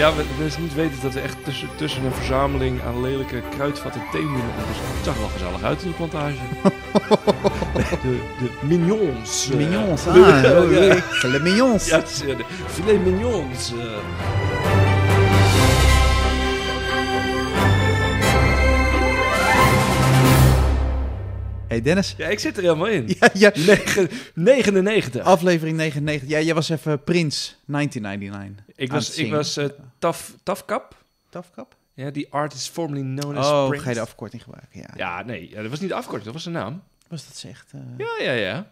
Ja, we, mensen niet weten dat we echt tussen, tussen een verzameling aan lelijke kruidvatte thee moeten. het zag wel gezellig uit in de plantage. de, de mignons. Mignons, eh, ah. de, ja. mignons. Ja, filet mignons. Eh. Hey Dennis. Ja, ik zit er helemaal in. Ja, 9, 99. Aflevering 99. Ja, jij was even Prins 1999. Ik was, ik was uh, taf, Tafkap. Cup? Ja, die artist formerly known as oh, ga je de afkorting gebruiken? Ja, ja nee, dat was niet de afkorting, dat was een naam. Was dat zegt? Eh, ja, ja, ja.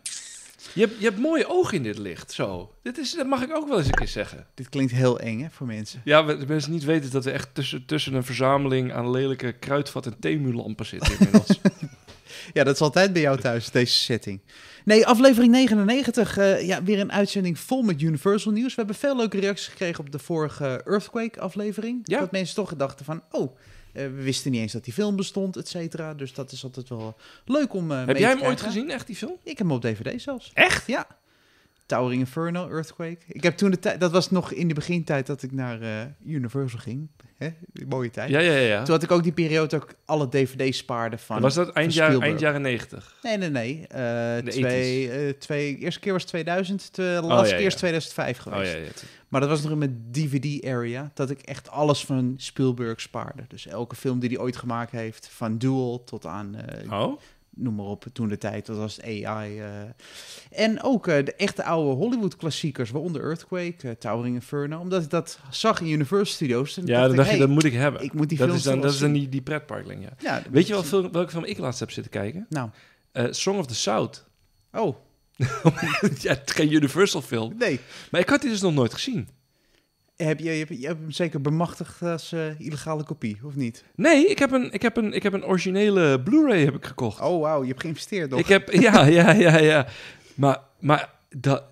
Je hebt, je hebt mooie ogen in dit licht, zo. Dit is, dat mag ik ook wel eens een keer zeggen. Dit klinkt heel eng, hè, voor mensen. Ja, we, mensen niet weten dat we echt tussen, tussen een verzameling aan lelijke kruidvat- en temulampen zitten inmiddels. Ja, dat is altijd bij jou thuis, deze setting. Nee, aflevering 99. Eh, ja, weer een uitzending vol met Universal nieuws. We hebben veel leuke reacties gekregen op de vorige Earthquake-aflevering. Ja. Dat mensen toch gedachten van, oh, eh, we wisten niet eens dat die film bestond, et cetera. Dus dat is altijd wel leuk om eh, Heb jij hem ooit gezien, echt, die film? Ik heb hem op DVD zelfs. Echt? Ja. Towering Inferno, Earthquake. Ik heb toen de tijd, dat was nog in de begintijd dat ik naar eh, Universal ging. Hè? Mooie tijd. Ja, ja, ja. Toen had ik ook die periode ook alle DVD's spaarde van. Was dat eind, jaar, eind jaren negentig? Nee, nee, nee. Uh, twee, eh, twee, eerste keer was 2000, de oh, laatste keer is 2005 geweest. Oh, ja, maar dat was nog in mijn DVD-area, dat ik echt alles van Spielberg spaarde. Dus elke film die hij ooit gemaakt heeft, van Duel tot aan. oh? noem maar op, toen de tijd. Dat was AI. Eh. En ook eh, de echte oude Hollywood-klassiekers, waaronder Earthquake, eh, Towering Inferno. Omdat ik dat zag in Universal Studios. En ja, dat dacht dat moet ik hebben. Ik moet die dat, is dan, dat is dan die, die pretparkling, ja. Weet je wel film, welke film ik laatst heb zitten kijken? Nou. Song of the South. Oh. ja, het is geen Universal film. Nee. Maar ik had die dus nog nooit gezien. Heb je, je, hebt, je hem zeker bemachtigd als eh, illegale kopie, of niet? Nee, ik heb een, ik heb een, ik heb een originele Blu-ray heb ik gekocht. Oh, wauw, je hebt geïnvesteerd, toch? Ik heb, ja, ja, ja, ja. Maar, maar dat,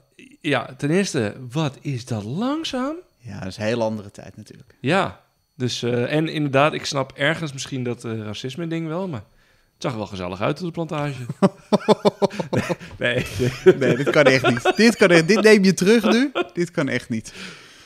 ja, ten eerste, wat is dat langzaam? Ja, dat is een heel andere tijd natuurlijk. Ja, dus, eh, en inderdaad, ik snap ergens misschien dat eh, racisme-ding wel, maar... Het zag er wel gezellig uit op de plantage. nee, nee. nee, dit kan echt niet. Dit, kan echt, dit neem je terug nu. Dit kan echt niet.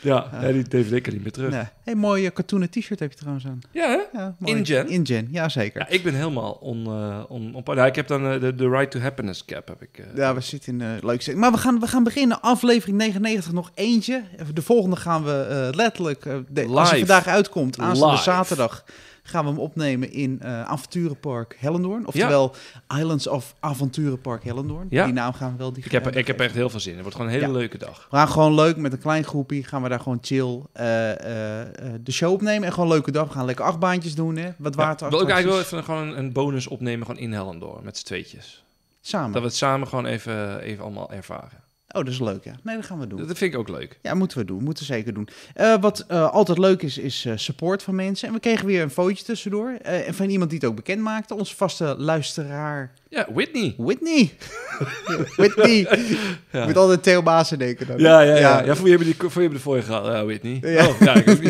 Ja, uh, die heeft lekker niet meer terug. Nee. Hey, mooie katoenen t-shirt heb je trouwens aan. Ja, hè? Ja, InGen. InGen, ja zeker. Ja, ik ben helemaal on... Eh, on, nou, ik heb dan eh, de, de Right to Happiness cap. Heb ik, ja, we zitten in leuk zin. Maar we gaan, we gaan beginnen. Aflevering 99 nog eentje. De volgende gaan we letterlijk... De, als hij vandaag uitkomt, aanstaande zaterdag gaan we hem opnemen in uh, Avonturenpark Hellendoorn. Oftewel Islands of Avonturenpark Hellendoorn. Ja. Die naam gaan we wel die ik heb, ik heb echt heel veel zin Het wordt gewoon een hele leuke dag. We gaan gewoon leuk met een klein groepje. Gaan we daar gewoon chill eh, eh, de show opnemen. En gewoon een leuke dag. We gaan lekker achtbaantjes doen. Hè? Wat water. Ja, wil eigenlijk wel even gewoon een bonus opnemen gewoon in Hellendoorn met z'n tweetjes. Samen. Dat we het samen gewoon even, even allemaal ervaren. Oh, dat is leuk, ja. Nee, dat gaan we doen. Dat vind ik ook leuk. Ja, moeten we doen. Moeten zeker doen. Eh, wat eh, altijd leuk is, is eh, support van mensen. En we kregen weer een fotootje tussendoor. en van iemand die het ook bekend maakte. Onze vaste luisteraar. Ja, Whitney. Whitney. Whitney. ja. Moet altijd Theo basen denken dan. Ja, ja, ja. ja. voor je hebben die, voor je de voor gehad, ja, Whitney. Ja. Oh,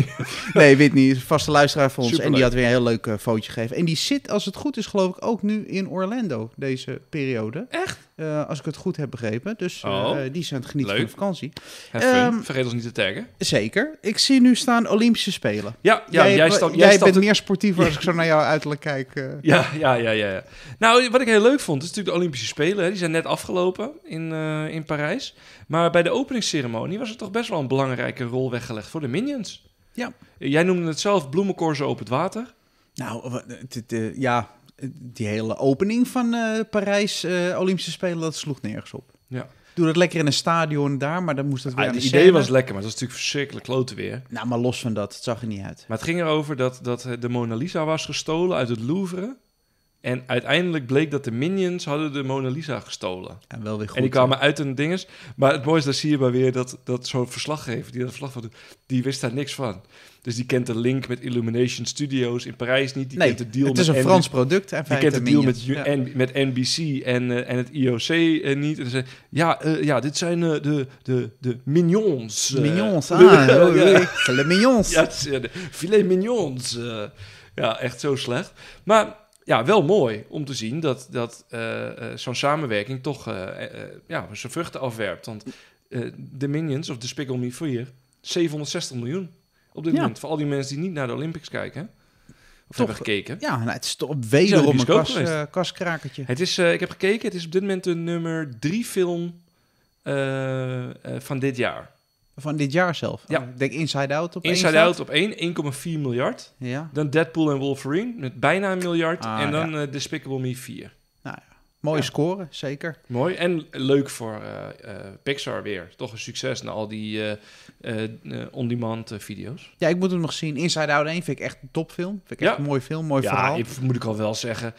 nee, Whitney is vaste luisteraar van ons. En die had weer een heel leuk fotootje gegeven. En die zit, als het goed is, geloof ik ook nu in Orlando deze periode. Echt? Eh, als ik het goed heb begrepen. Dus eh, oh, die zijn het genieten leuk. van vakantie. Um, Vergeet ons niet te taggen. Zeker. Ik zie nu staan Olympische Spelen. Ja, jij, jij, jij, bent meer sportiever als ik zo naar jou uiterlijk kijk. Eh. Ja, ja, ja, ja, Nou, wat ik heel leuk vond, is natuurlijk de Olympische Spelen. die zijn net afgelopen in, in Parijs. Maar bij de openingsceremonie was er toch best wel een belangrijke rol weggelegd voor de Minions. Ja. Jij noemde het zelf bloemenkorzen op het water. Nou, ja, die hele opening van uh, Parijs eh, Olympische Spelen, dat sloeg nergens op. Ja. Doe dat lekker in een stadion daar, maar dan moest dat ah, weer Het idee was lekker, maar dat was natuurlijk verschrikkelijk klote weer. Nou, maar los van dat, zag er niet uit. Maar het ging erover dat, dat eh, de Mona Lisa was gestolen uit het Louvre. En uiteindelijk bleek dat de minions hadden de Mona Lisa gestolen. En wel weer goed. En die kwamen uit een dinges. Maar het mooiste daar zie je maar weer dat, dat zo'n verslaggever, die dat verslag van doet, die wist daar niks van. Dus die kent de link met Illumination Studios in Parijs niet. Die het is een Frans product. die kent de deal met, en, met eh, NBC en, en het IOC eh, niet. En zei, ja, eh, ja, dit zijn de, de, de mignons. Minions ah. ja. Le Ja, filet mignons. ja, echt zo slecht. Maar ja, wel mooi om te zien dat, dat eh, eh, zo'n samenwerking toch eh, ja, zijn vruchten afwerpt. Want de Minions of de Spiegel Me 4, 760 miljoen op dit moment. Voor al die mensen die niet naar de Olympics kijken. Of toch, hebben gekeken. Ja, nou, het is toch wederom een kas, kaskrakertje. Het is, ik heb gekeken, het is op dit moment de nummer drie film van dit jaar. Van dit jaar zelf? Ja. Ik denk Inside Out op Inside Out op 1, 1,4 miljard. Ja. Dan Deadpool en Wolverine met bijna een miljard. Ah, en dan eh, Despicable Me 4. Nou ja, mooie score, zeker. Mooi en leuk voor eh, eh, Pixar weer. Toch een succes na al die on-demand video's. Ja, ik moet hem nog zien. Inside Out 1 vind ik echt een topfilm. Vind ik echt een mooi film, mooi verhaal. Ja, moet ik al wel zeggen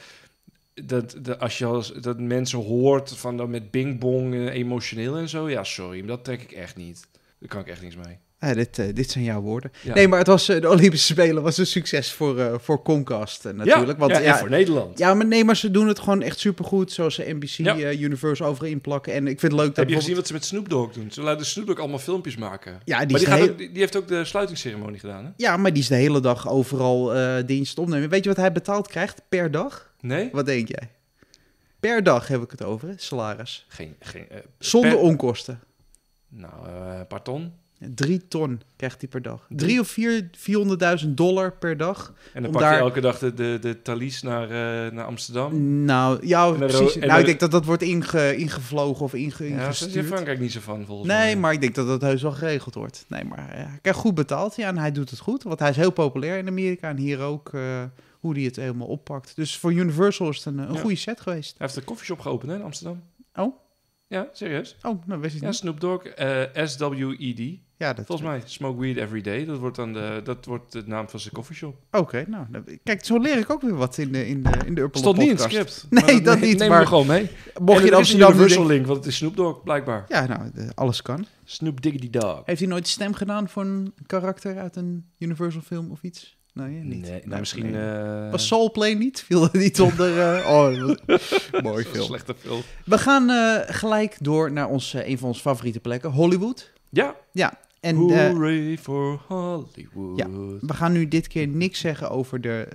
dat, als je als, dat mensen hoort van dat met Bing Bong emotioneel en zo, ja, sorry, dat trek ik echt niet. Daar kan ik echt niks mee. Ja, dit, eh, dit zijn jouw woorden. Nee, maar het was, eh, de Olympische Spelen was een succes voor, uh, voor Comcast natuurlijk. Ja, want, ja, ja, voor Nederland. Ja, maar nee, maar ze doen het gewoon echt supergoed. Zoals ze NBC Universe over inplakken. En ik vind het leuk dat... Heb je gezien wat ze met Snoop Dogg doen? Ze laten Snoop Dogg allemaal filmpjes maken. Ja, die, die, heeft ook de sluitingsceremonie gedaan, hè? Ja, maar die is de hele dag overal dienst opnemen. Weet je wat hij betaald krijgt per dag? Nee. Wat denk jij? Per dag heb ik het over, Salaris. Geen... geen Zonder onkosten. Nou, eh, een paar ton. Drie ton krijgt hij per dag. Drie of vier, 400.000 dollar per dag. En dan pak je elke dag de, de, de naar, eh, naar Amsterdam. Nou, ja, precies. nou, ik denk dat dat wordt inge, ingevlogen of inge, ja, ingestuurd. Daar is in niet zo van, volgens mij. Nee, maar ik denk dat dat heus wel geregeld wordt. Nee, maar ja, hij krijgt goed betaald. Ja, en hij doet het goed. Want hij is heel populair in Amerika en hier ook... Eh, hoe hij het helemaal oppakt. Dus voor Universal is het een, een goede set geweest. Hij heeft een koffieshop geopend in Amsterdam. Oh? Ja, serieus. Oh, nou wist je ja, niet. Snoop Dogg, eh, E D Ja, dat Volgens mij, Smoke Weed Every Day. Dat wordt, dan de, dat wordt de naam van zijn koffieshop. Oké, nou, nou. Kijk, zo leer ik ook weer wat in de, in de, in de Stond niet in het script. Nee, dat, niet. Neem maar gewoon mee. Mocht en je dan is een universal link, want het is Snoop Dogg, blijkbaar. Ja, nou, alles kan. Snoop Diggy Dog. Heeft hij nooit stem gedaan voor een karakter uit een Universal film of iets? Nee, niet. Nou, misschien... Nee. Uh... Was Soulplay niet? Viel er niet onder? Uh... Oh, mooi film. Slechte film. We gaan eh, gelijk door naar ons, een van onze favoriete plekken, Hollywood. Ja. Ja. En, for Hollywood. we gaan nu dit keer niks zeggen over de,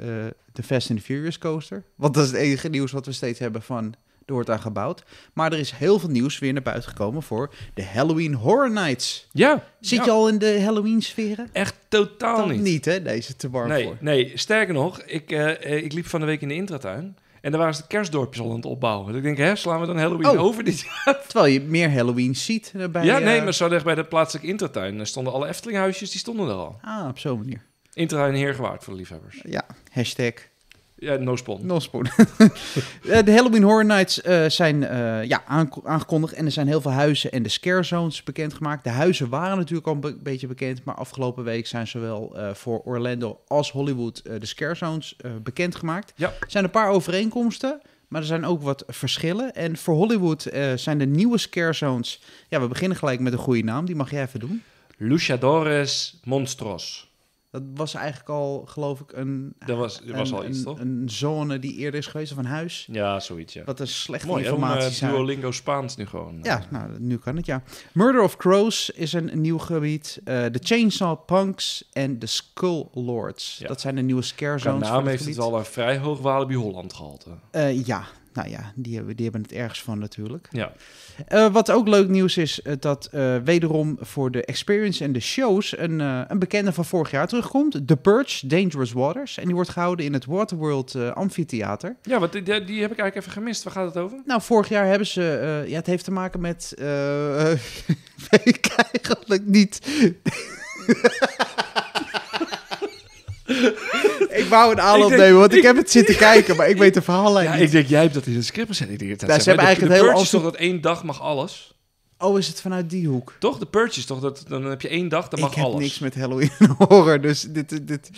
de Fast and Furious coaster. Want dat is het enige nieuws wat we steeds hebben van er wordt aan gebouwd. Maar er is heel veel nieuws weer naar buiten gekomen voor de Halloween Horror Nights. Ja. Zit je al in de Halloween-sferen? Echt totaal Dat niet. niet, hè? Deze te warm nee, voor. Nee, sterker nog, ik, eh, ik liep van de week in de intratuin. En daar waren ze de kerstdorpjes al aan het opbouwen. Dus ik denk, hè, slaan we dan Halloween oh. over dit jaar? Terwijl je meer Halloween ziet. Eh, bij, ja, nee, eh, maar zo dicht bij de plaatselijke Intratuin stonden alle Eftelinghuisjes, die stonden er al. Ah, op zo'n manier. Intratuin Heergewaard voor de liefhebbers. Ja, hashtag ja, no spawn. No spawn. Eh, de Halloween Horror Nights eh, zijn eh, ja, aangekondigd en er zijn heel veel huizen en de scare zones bekendgemaakt. De huizen waren natuurlijk al een beetje bekend, maar afgelopen week zijn zowel voor Orlando als Hollywood de scare zones bekendgemaakt. Ja. Er zijn een paar overeenkomsten, maar er zijn ook wat verschillen. En voor Hollywood zijn de nieuwe scare zones, ja we beginnen gelijk met een goede naam, die mag jij even doen. Luchadores Monstros. Dat was eigenlijk al, geloof ik, een, dat was, dat was al iets, toch? Een, zone die eerder is geweest, van huis. Ja, zoiets, ja. Wat een slechte Mooi, informatie Mooi, eh, Duolingo Spaans nu gewoon. Ja, eh. nou, nu kan het, ja. Murder of Crows is een, nieuw gebied. Eh, de Chainsaw Punks en de Skull Lords. Dat zijn de nieuwe scare zones Naam heeft het, het wel een vrij hoog Walibi Holland gehalte. ja, nou ja, die hebben, die hebben het ergens van natuurlijk. Ja. Eh, wat ook leuk nieuws is, eh, dat eh, wederom voor de experience en de shows een, een bekende van vorig jaar terugkomt. The Purge, Dangerous Waters. En die wordt gehouden in het Waterworld Amphitheater. Ja, want die, heb ik eigenlijk even gemist. Waar gaat het over? Nou, vorig jaar hebben ze... ja, het heeft te maken met... weet ik eigenlijk niet... ik wou een aanloop denk, want ik, heb het zitten kijken, maar ik weet de verhaallijn ja, Ik denk, jij hebt dat in een script gezet. Ik denk, dat nou, ze hebben eigenlijk de, de toch dat één dag mag alles? Oh, is het vanuit die hoek? Toch, de Purge toch dat dan heb je één dag, dan mag alles. Ik heb niks met Halloween horror, dus dit... dit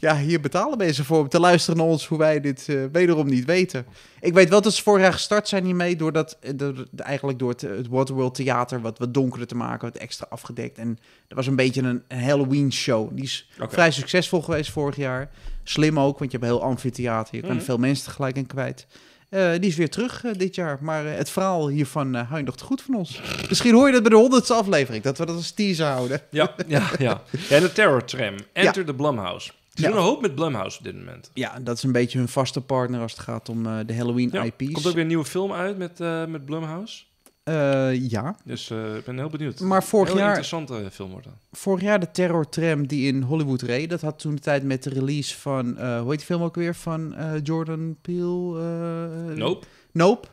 ja, hier betalen mensen voor om te luisteren naar ons hoe wij dit eh, wederom niet weten. Ik weet wel dat ze vorig jaar gestart zijn hiermee, doordat, eh, door, eigenlijk door het, eh, het Waterworld Theater wat, wat donkerder te maken, wat extra afgedekt. En dat was een beetje een, Halloween show. Die is vrij succesvol geweest vorig jaar. Slim ook, want je hebt een heel amfitheater, je kan mhm. veel mensen tegelijk in kwijt. die is weer terug dit jaar. Maar het verhaal hiervan hou je nog te goed van ons. Misschien hoor je dat bij de honderdste aflevering. Dat we dat als teaser houden. Ja, ja, ja. En de Terror Tram. Enter ja. the Blumhouse. Ze doen een hoop met Blumhouse op dit moment. Ja, dat is een beetje hun vaste partner als het gaat om eh, de Halloween IP's. Komt ook weer een nieuwe film uit met, eh, met Blumhouse. Eh, ja. Dus ik ben heel benieuwd. Maar vorig heel jaar... interessante film wordt Vorig jaar de Terror Tram die in Hollywood reed. Dat had toen de tijd met de release van... hoe heet die film ook weer? Van Jordan Peele? nope. Nope.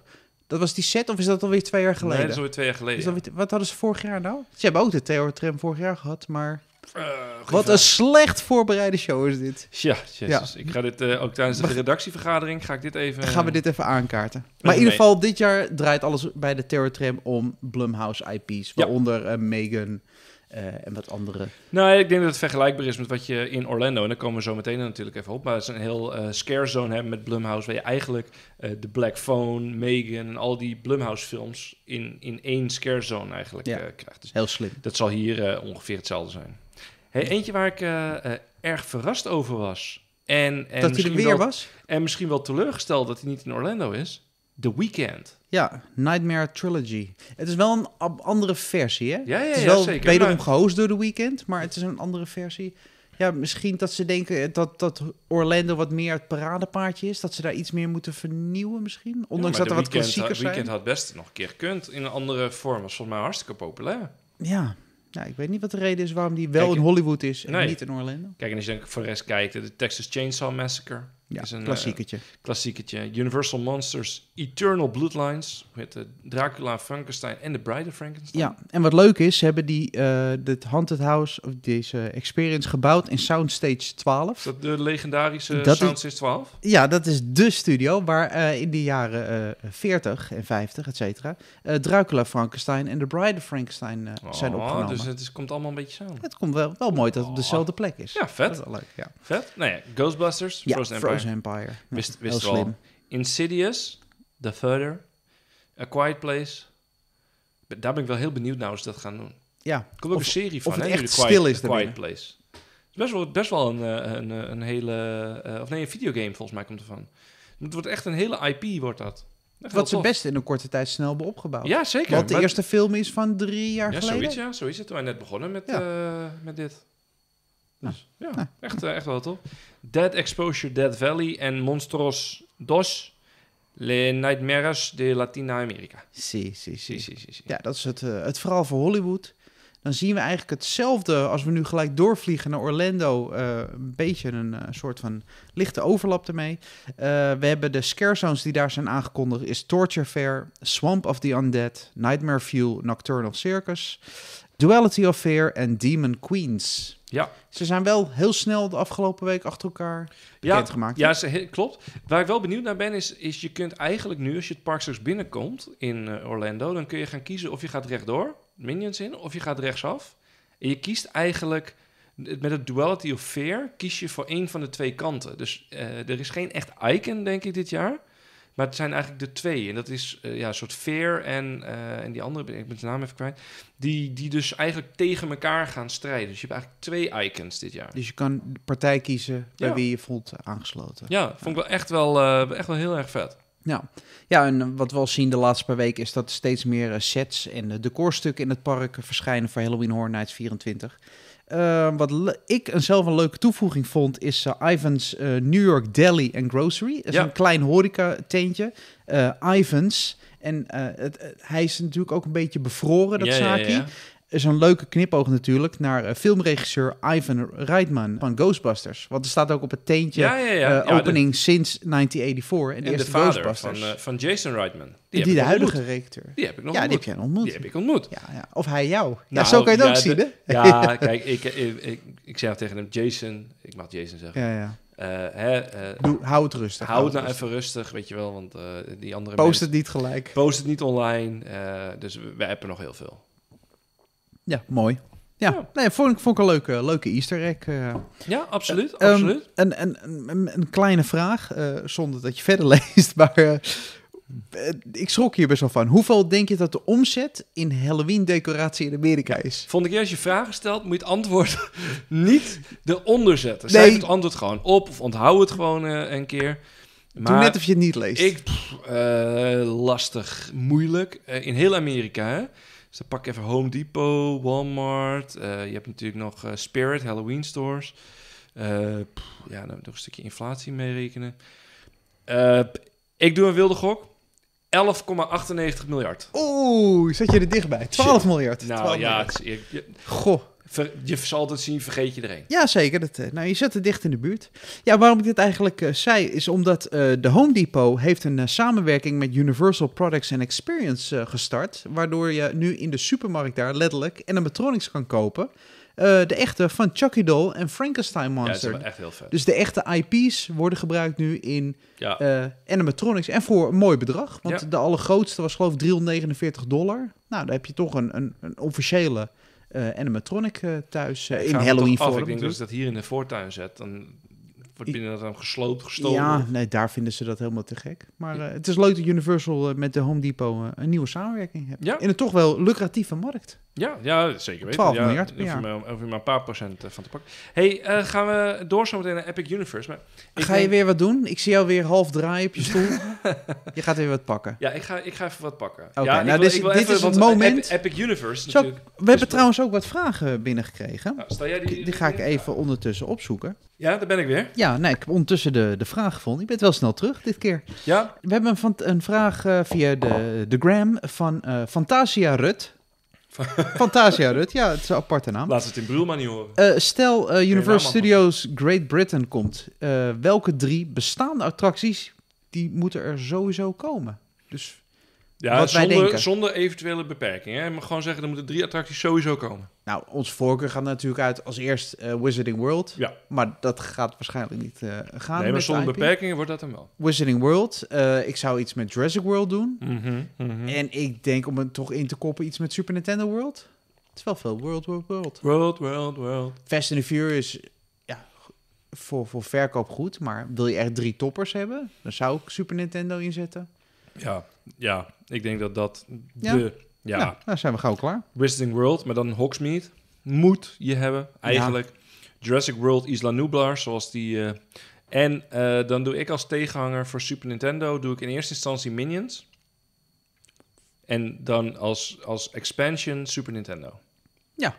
Dat was die set of is dat alweer twee jaar geleden? Nee, dat is alweer twee jaar geleden. wat hadden ze vorig jaar nou? Ze hebben ook de Terror Tram vorig jaar gehad, maar... Eh, wat een slecht voorbereide show is dit. Ja, Ik ga dit eh, ook tijdens de redactievergadering ga ik dit even. Gaan we dit even aankaarten. Maar in ieder geval, dit jaar draait alles bij de Terror Tram om Blumhouse IP's. Waaronder eh, Megan. en wat andere. Nou, ik denk dat het vergelijkbaar is met wat je in Orlando. En daar komen we zo meteen natuurlijk even op. Maar het is een heel scare zone hebben met Blumhouse. Waar je eigenlijk de Black Phone, Megan en al die Blumhouse-films in, in één scare zone eigenlijk krijgt. Dus heel slim. Dat zal hier ongeveer hetzelfde zijn. Hey, eentje waar ik eh, eh, erg verrast over was. En, en dat hij er weer was? En misschien wel teleurgesteld dat hij niet in Orlando is. The Weeknd. Ja, Nightmare Trilogy. Het is wel een andere versie, hè? Ja, ja, het is wel zeker. wederom door The Weeknd, maar het is een andere versie. Ja, misschien dat ze denken dat, dat Orlando wat meer het paradepaardje is. Dat ze daar iets meer moeten vernieuwen misschien. Ondanks dat er wat klassiekers zijn. Weekend had best nog een keer gekund in een andere vorm. was volgens mij hartstikke populair. Ja, nou, ik weet niet wat de reden is waarom die wel in Hollywood is en niet in Orlando. Kijk, en als je dan voor de rest kijkt, de Texas Chainsaw Massacre. Ja, eh, klassieketje. klassieketje. Universal Monsters, Eternal Bloodlines. Met Dracula, Frankenstein en de Bride of Frankenstein. Ja, en wat leuk is, ze hebben die, uh, eh, dit Haunted House, of deze experience, gebouwd in Soundstage 12. dat de legendarische Soundstage 12? ja, dat is de studio waar eh, in de jaren 40 en 50, et cetera, Dracula, Frankenstein en de Bride of Frankenstein zijn oh, opgenomen. Dus het komt allemaal een beetje samen. Het komt wel, wel mooi dat het op oh. dezelfde plek is. Ja, vet. leuk, ja. Vet. Nou ja, Ghostbusters, Empire. Wist, wist heel wel. Insidious, The Further, A Quiet Place. Daar ben ik wel heel benieuwd naar hoe ze dat gaan doen. Ja. Er komt ook een serie van. Of het echt stil is. Quiet Place. Het is best wel, best wel een, eh, een, eh, een, hele... Eh, of nee, een videogame volgens mij komt ervan. Het wordt echt een hele IP, wordt dat. Wat ze best in een korte tijd snel beopgebouwd. opgebouwd. Ja, zeker. Want de eerste film is van drie jaar ja, geleden. Zoiets, ja, zo is het. Toen wij net begonnen met, met dit. Dus ja, Echt, eh, echt wel top. Dead Exposure, Dead Valley en Monstros Dos. Le Nightmares de Latina Sí, sí, sí. sí, sí, Ja, dat is het, uh, het verhaal voor Hollywood. Dan zien we eigenlijk hetzelfde als we nu gelijk doorvliegen naar Orlando. Eh, een beetje een soort van lichte overlap ermee. we hebben de scare zones die daar zijn aangekondigd. Is Torture Fair, Swamp of the Undead, Nightmare Fuel, Nocturnal Circus, Duality of Fear en Demon Queens. Ja. Ze zijn wel heel snel de afgelopen week achter elkaar ja, gemaakt. Ja, ze, klopt. Waar ik wel benieuwd naar ben, is, is je kunt eigenlijk nu, als je het straks binnenkomt in eh, Orlando, dan kun je gaan kiezen of je gaat rechtdoor, minions in, of je gaat rechtsaf. En je kiest eigenlijk met het duality of fear kies je voor één van de twee kanten. Dus eh, er is geen echt icon, denk ik, dit jaar. Maar het zijn eigenlijk de twee. En dat is eh, ja, een soort Veer en, eh, en die andere, ik ben de naam even kwijt. Die, die dus eigenlijk tegen elkaar gaan strijden. Dus je hebt eigenlijk twee icons dit jaar. Dus je kan partij kiezen bij wie je voelt eh, aangesloten. Ja, vond ik wel echt wel, echt wel heel erg vet. Ja. ja, en wat we al zien de laatste paar weken is dat steeds meer sets en decorstukken in het park verschijnen voor Halloween Horror Nights 24. Ehm, wat ik zelf een leuke toevoeging vond, is eh, Ivan's eh, New York Deli and Grocery. Dat is een klein horeca-teentje. Eh, Ivan's. En het, hij is natuurlijk ook een beetje bevroren, dat zaakje is een leuke knipoog natuurlijk naar eh, filmregisseur Ivan Reitman van Ghostbusters. Want er staat ook op het teentje eh, opening sinds 1984. En, de, eerste de vader Ghostbusters. Van, eh, van Jason Reitman. Die, de huidige regisseur. Die heb ik nog ja, ontmoet. die heb ik ontmoet. Ja, Of hij jou. Nou, ja, zo kan je het ook zien, Ja, kijk, ik, ik, ik, zeg tegen hem, Jason, ik mag Jason zeggen. Ja, ja. hè, Doe, hou het rustig. Hou het nou even rustig, weet je wel, want die andere Post het niet gelijk. Post het niet online, dus we, we appen nog heel veel. Ja, mooi. Ja, ja, Nee, vond, ik, vond ik een leuke, leuke easter egg. Eh. ja, absoluut. Eh, ehm, absoluut. En een, een, een, kleine vraag, eh, zonder dat je verder leest, maar ik schrok hier best wel van. Hoeveel denk je dat de omzet in Halloween-decoratie in Amerika is? Vond ik juist je vraag gesteld, moet je het antwoord niet eronder zetten. Schrijf het antwoord gewoon op of onthoud het gewoon een keer. Toen net of je het niet leest. Ik, lastig, moeilijk. in heel Amerika, hè? Dus dan pak even Home Depot, Walmart. Eh, je hebt natuurlijk nog eh, Spirit, Halloween stores. Eh, pff, ja, nou, nog een stukje inflatie meerekenen. ik doe een wilde gok. 11,98 miljard. Oeh, zet je er dichtbij. 12 Shit. miljard. Nou ja, Is, Goh je zal het zien, vergeet je er Ja, zeker. Dat, eh, nou, je zit er dicht in de buurt. Ja, waarom ik dit eigenlijk eh, zei, is omdat eh, de Home Depot heeft een samenwerking met Universal Products and Experience gestart. Waardoor je nu in de supermarkt daar letterlijk animatronics kan kopen. de echte van Chucky Doll en Frankenstein Monster. Ja, is echt heel vet. Dus de echte IP's worden gebruikt nu in ja. animatronics. En voor een mooi bedrag. Want ja. de allergrootste was geloof ik 349 dollar. Nou, daar heb je toch een, een, een officiële eh, animatronic eh, thuis eh, in Halloween vorm. Ik denk dat als ik dat hier in de voortuin zet, dan wordt binnen dat dan gesloopt, gestolen. Ja, nee, daar vinden ze dat helemaal te gek. Maar eh, het is leuk dat Universal eh, met de Home Depot eh, een nieuwe samenwerking heeft. Ja. In een toch wel lucratieve markt. Ja, ja zeker weten. 12 ja, miljard per jaar. Hoef je maar een paar procent van te pakken. hey, gaan we door zo meteen naar Epic Universe. Maar ga je weer wat doen? Ik zie jou weer half draaien op je stoel. je gaat weer wat pakken. Ja, ik ga, ik ga even wat pakken. Oké, ja, nou, dit, is het moment. Epic Universe Zo, We hebben trouwens ook wat vragen binnengekregen. Nou, jij die, die, ga ik even ondertussen opzoeken. Ja, daar ben ik weer. Ja, nee, ik heb ondertussen de, de vraag gevonden. Ik ben wel snel terug dit keer. Ja? We hebben een, een vraag eh, via de, de gram van eh, Fantasia Rut. Fantasia Rut, ja, het is een aparte naam. Laat het in Brul maar niet horen. Eh, stel Universal Studios Great Britain komt. welke drie bestaande attracties, die moeten er sowieso komen? Dus ja, wat zonder, wij denken. zonder eventuele beperkingen. Hè? Maar gewoon zeggen, er moeten drie attracties sowieso komen. Nou, ons voorkeur gaat natuurlijk uit als eerst eh, Wizarding World. Ja. Maar dat gaat waarschijnlijk niet uh, gaan. Nee, maar zonder beperkingen wordt dat dan wel. Wizarding World. Eh, ik zou iets met Jurassic World doen. Mhm, mhm. En ik denk om het toch in te koppen iets met Super Nintendo World. Het is wel veel World, World, World. World, World, World. Fast and the Furious, ja, voor, voor verkoop goed. Maar wil je echt drie toppers hebben, dan zou ik Super Nintendo inzetten. Ja, ja ik denk dat dat de ja. Nou, dan zijn we gauw klaar. Wizarding World, maar dan Hogsmeade. Moet je hebben, eigenlijk. Jurassic World Isla Nublar, zoals die... Uh, en eh, dan doe ik als tegenhanger voor Super Nintendo... doe ik in eerste instantie Minions. En dan als, als expansion Super Nintendo. Ja,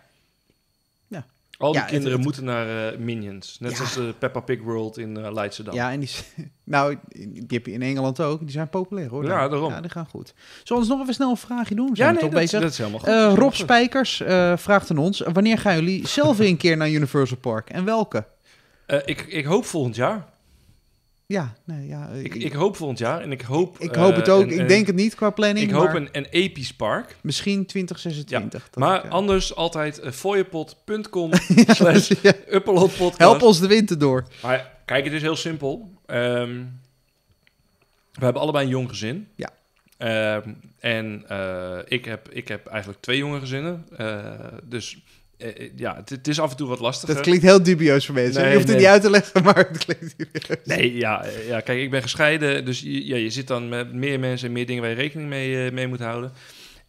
al die kinderen moeten naar eh, Minions. Net zoals als de Peppa Pig World in uh, Leidschendam. Ja, en die, nou, die heb je in Engeland ook. Die zijn populair hoor. Ja, nou, daarom. Ja, die gaan goed. Zullen we nog even snel een vraagje doen? ja, nee, dat, is helemaal goed. Eh, Rob Spijkers vraagt aan ons... Wanneer gaan jullie zelf een keer naar Universal Park? En welke? ik, ik hoop volgend jaar. Ja, nee, ja. Eh, ik, ik, hoop volgend jaar en ik hoop... Ik, hoop het ook. Eh, ik denk het niet qua planning, Ik hoop een, een episch park. Misschien 2026. Ja, maar eh, anders altijd foiepotcom slash Help ons de winter door. Maar kijk, het is heel simpel. Ehm, we hebben allebei een jong gezin. Ja. Ehm, en ik, heb, ik heb eigenlijk twee jonge gezinnen. dus eh, eh, ja, het, is af en toe wat lastig. Dat klinkt heel dubieus voor mensen. je hoeft het niet uit te leggen, maar het Nee, ja, eh, ja kijk, ik ben gescheiden. Dus ja, je zit dan met meer mensen en meer dingen waar je rekening mee, mee moet houden.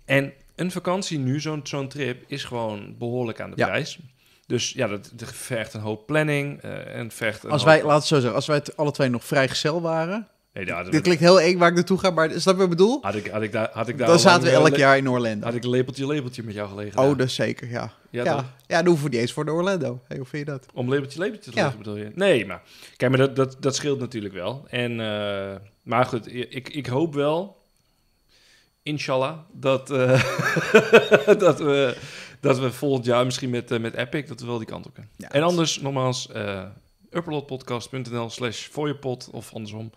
En een vakantie nu, zo'n zo'n trip, is gewoon behoorlijk aan de prijs. Dus ja, dat, vergt een hoop planning en vergt... als wij, laten het zo zeggen, als wij alle twee nog vrijgezel waren... Nee, ja, dat, dit klinkt heel eng waar ik naartoe ga, maar snap je wat ik bedoel? Had ik, had ik, daar, had ik daar dan zaten we elk jaar in Orlando. Had ik lepeltje lepeltje met jou gelegen. Oh, dat zeker, ja. Ja, ja. dan hoeven we niet eens voor de Orlando. Hey, hoe vind je dat? Om lepeltje lepeltje te ja. leggen, bedoel je? Nee, maar kijk, maar dat, dat, dat scheelt natuurlijk wel. En, eh, maar goed, ik, ik hoop wel, inshallah, dat, eh, dat we... Dat we volgend jaar misschien met, eh, met Epic, dat we wel die kant op kunnen. en anders, nogmaals, upperlotpodcast.nl slash of andersom.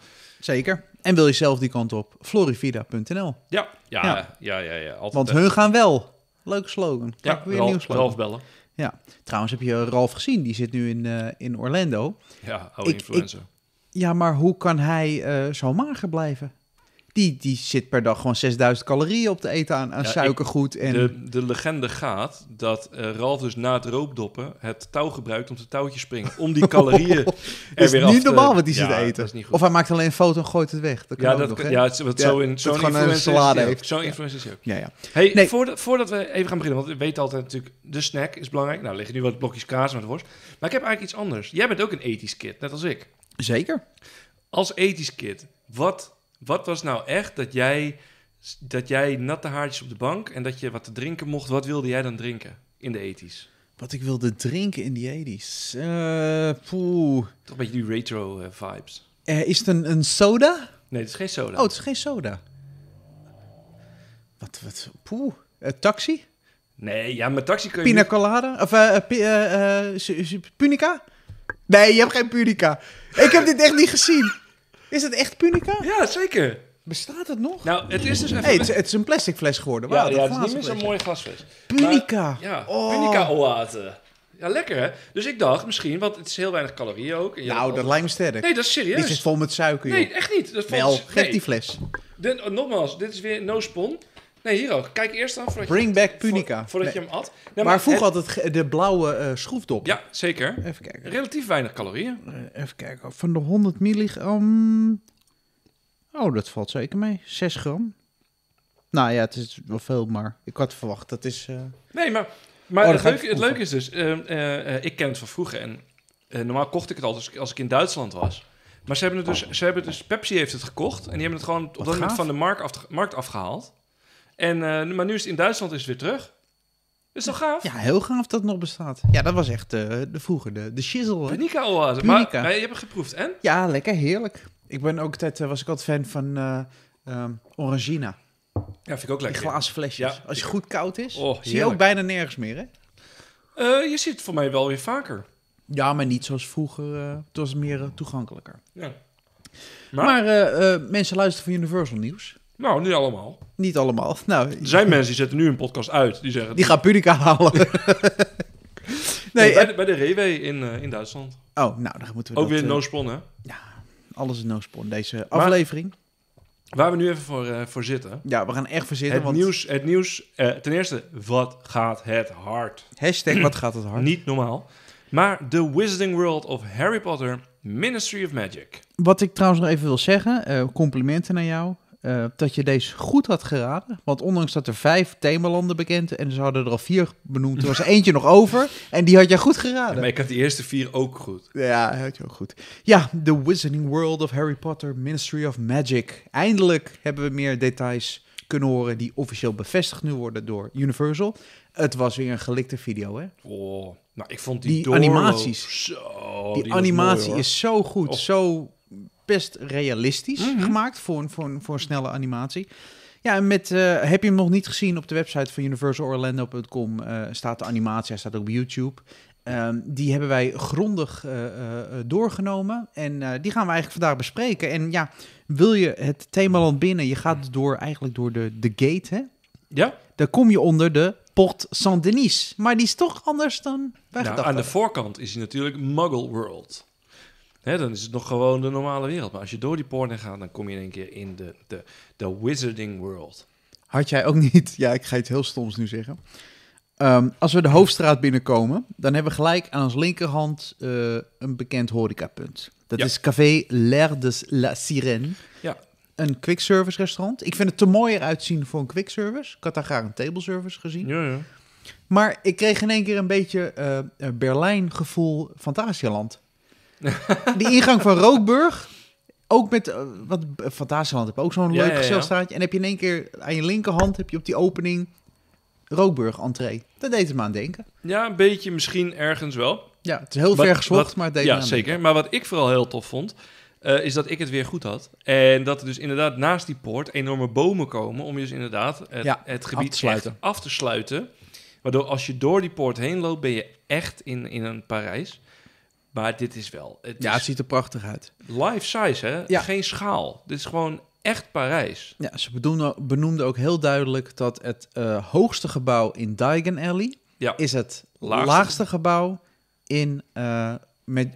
Zeker. En wil je zelf die kant op? Florivida.nl. Ja, ja, ja, ja, ja, altijd Want eh, hun gaan wel. Leuk slogan. Kijk ja, weer Ralf, slogan. Ralf bellen. Ja, trouwens heb je Ralf gezien. Die zit nu in, eh, in Orlando. Ja, oude influencer. ja, maar hoe kan hij eh, zo mager blijven? Die, die zit per dag gewoon 6000 calorieën op te eten aan, suikergoed. En... De, de legende gaat dat uh, Ralf dus na het roopdoppen het touw gebruikt om te touwtje springen. Om die calorieën er weer af te... niet normaal wat die zit te eten. Of hij maakt alleen een foto en gooit het weg. Dat kan ja, dat, nog, ja, wat zo in zo'n influencer is heeft. Zo'n influencer is ook. Ja, ja. Hey, nee. voordat, voordat we even gaan beginnen, want we weten altijd natuurlijk, de snack is belangrijk. Nou, liggen nu wat blokjes kaas met worst. Maar ik heb eigenlijk iets anders. Jij bent ook een ethisch kid, net als ik. Zeker. Als ethisch kid, wat wat was nou echt dat jij, dat jij natte haartjes op de bank en dat je wat te drinken mocht? Wat wilde jij dan drinken in de ethisch? Wat ik wilde drinken in die 80s. Uh, eh, Toch een beetje die retro eh, vibes. Eh, is het een, een soda? Nee, het is geen soda. Oh, het is geen soda. Wat, wat, poeh. taxi? Nee, ja, maar taxi kun je... Pina colada? Of punica? Nee, je hebt geen punica. Ik heb dit echt niet gezien. Is het echt Punica? Ja, zeker. Bestaat het nog? Nou, het is dus even... Nee, het, is- een plastic fles geworden. ja, het is een niet zo'n glasfles. Punica. ja, oh. punica oate. Ja, lekker hè? Dus ik dacht misschien, want het is heel weinig calorieën ook. Nou, dat lijkt me sterk. Nee, dat is serieus. Dit is vol met suiker, Nee, echt niet. Dat Wel, geef die fles. nogmaals, dit is weer no spon. Nee, hier ook. Kijk eerst dan voordat Bring je, back Punica. voordat je hem at. maar, maar vroeger had het de blauwe uh, schroefdop. Ja, zeker. Even kijken. Relatief weinig calorieën. Eh, even kijken. Van de 100 milligram... Oh, dat valt zeker mee. 6 gram. Nou ja, het is wel veel, maar ik had verwacht. Dat is... Eh, nee, maar, maar oh, het, leuke, het leuke is dus... Ehm, ik ken het van vroeger en normaal kocht ik het altijd als ik, in Duitsland was. Maar ze hebben het dus... Ze hebben dus Pepsi heeft het gekocht en die hebben het gewoon op dat moment van de markt, markt afgehaald. En, eh, maar nu is het in Duitsland is weer terug. is dat gaaf? Ja, heel gaaf dat het nog bestaat. Ja, dat was echt uh, de vroeger, de, de shizzle. was oase. Maar, je hebt het geproefd, en? Ja, lekker, heerlijk. Ik ben ook altijd, eh, was ik altijd fan van ehm, Orangina. Ja, vind ik ook lekker. Die glazen flesjes. Als het goed koud is, oh, zie je ook bijna nergens meer, hè? je ziet het voor mij wel weer vaker. Ja, maar niet zoals vroeger. het was meer toegankelijker. Ja. Maar, maar mensen luisteren voor Universal Nieuws. Nou, niet allemaal. Niet allemaal. Nou, er zijn mensen die zetten nu een podcast uit. Die zeggen... Die gaan Punica halen. nee, bij, de, Rewe in, eh, in Duitsland. Oh, nou, daar moeten we Ook weer uh, eh, no hè? Ja, alles is no Deze aflevering. Waar we nu even voor, uh, voor zitten. Ja, we gaan echt voor zitten. Het nieuws, het nieuws ten eerste, wat gaat het hard? Hashtag, wat gaat het hard? Niet normaal. Maar The Wizarding World of Harry Potter, Ministry of Magic. Wat ik trouwens nog even wil zeggen, complimenten naar jou. Eh, dat je deze goed had geraden. Want ondanks dat er vijf themalanden bekend en ze hadden er al vier benoemd, er was eentje nog over en die had jij goed geraden. Ja, maar ik had die eerste vier ook goed. Ja, had je ook goed. Ja, The Wizarding World of Harry Potter, Ministry of Magic. Eindelijk hebben we meer details kunnen horen die officieel bevestigd nu worden door Universal. Het was weer een gelikte video, hè? Oh, nou, ik vond die, animaties. Zo, die, animatie is zo goed, oh. zo best realistisch mhm. gemaakt voor, voor, voor een snelle animatie. Ja, en met, eh, heb je hem nog niet gezien op de website van universalorlando.com uh, eh, staat de animatie, hij staat ook op YouTube. Ehm, die hebben wij grondig eh, doorgenomen en die gaan we eigenlijk vandaag bespreken. En ja, wil je het themaland binnen, je gaat door, eigenlijk door de, de gate, hè? Ja. Dan kom je onder de Port Saint-Denis, maar die is toch anders dan wij nou, Aan de voorkant is hij natuurlijk Muggle World. Hè, dan is het nog gewoon de normale wereld. Maar als je door die porno gaat, dan kom je in één keer in de, de, de wizarding world. Had jij ook niet, ja, ik ga iets heel stoms nu zeggen. Ehm, als we de hoofdstraat binnenkomen, dan hebben we gelijk aan onze linkerhand eh, een bekend horecapunt. Dat is Café L'Air la Sirène. Ja. Een quick service restaurant. Ik vind het te mooier uitzien voor een quick service. Ik had daar graag een table service gezien. Ja, ja. Maar ik kreeg in één keer een beetje uh, eh, Berlijn gevoel Fantasialand. die ingang van Rookburg. Ook met, eh, wat Fantasieland heb ook zo'n ja, leuk gezelstraatje. En heb je in één keer aan je linkerhand, heb je op die opening Rookburg entree. Dat deed het me aan denken. Ja, een beetje misschien ergens wel. Ja, het is heel ver gezocht, maar het deed ja, me aan zeker. Denken. Maar wat ik vooral heel tof vond, eh, is dat ik het weer goed had. En dat er dus inderdaad naast die poort enorme bomen komen om je dus inderdaad het, het gebied af te, sluiten. af te sluiten. Waardoor als je door die poort heen loopt, ben je echt in, in een Parijs. Maar dit is wel... Het ja, het ziet er prachtig uit. Life size, hè? Geen schaal. Dit is gewoon echt Parijs. Ja, ze benoemden, ook heel duidelijk dat het eh, hoogste gebouw in Diagon Alley... Ja. is het laagste, gebouw in eh,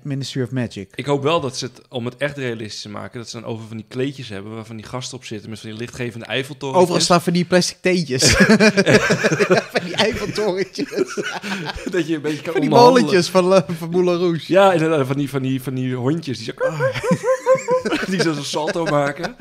Ministry of Magic. Ik hoop wel dat ze het, om het echt realistisch te maken, dat ze dan over van die kleedjes hebben waarvan die gasten op zitten met van die lichtgevende Eiffeltoren. Overal staan van die plastic teentjes. van die Eiffeltorentjes. dat je een beetje kan Van die bolletjes van, eh, van Moulin Rouge. Ja, inderdaad, van die, van die, van die hondjes die zo, die zo een salto maken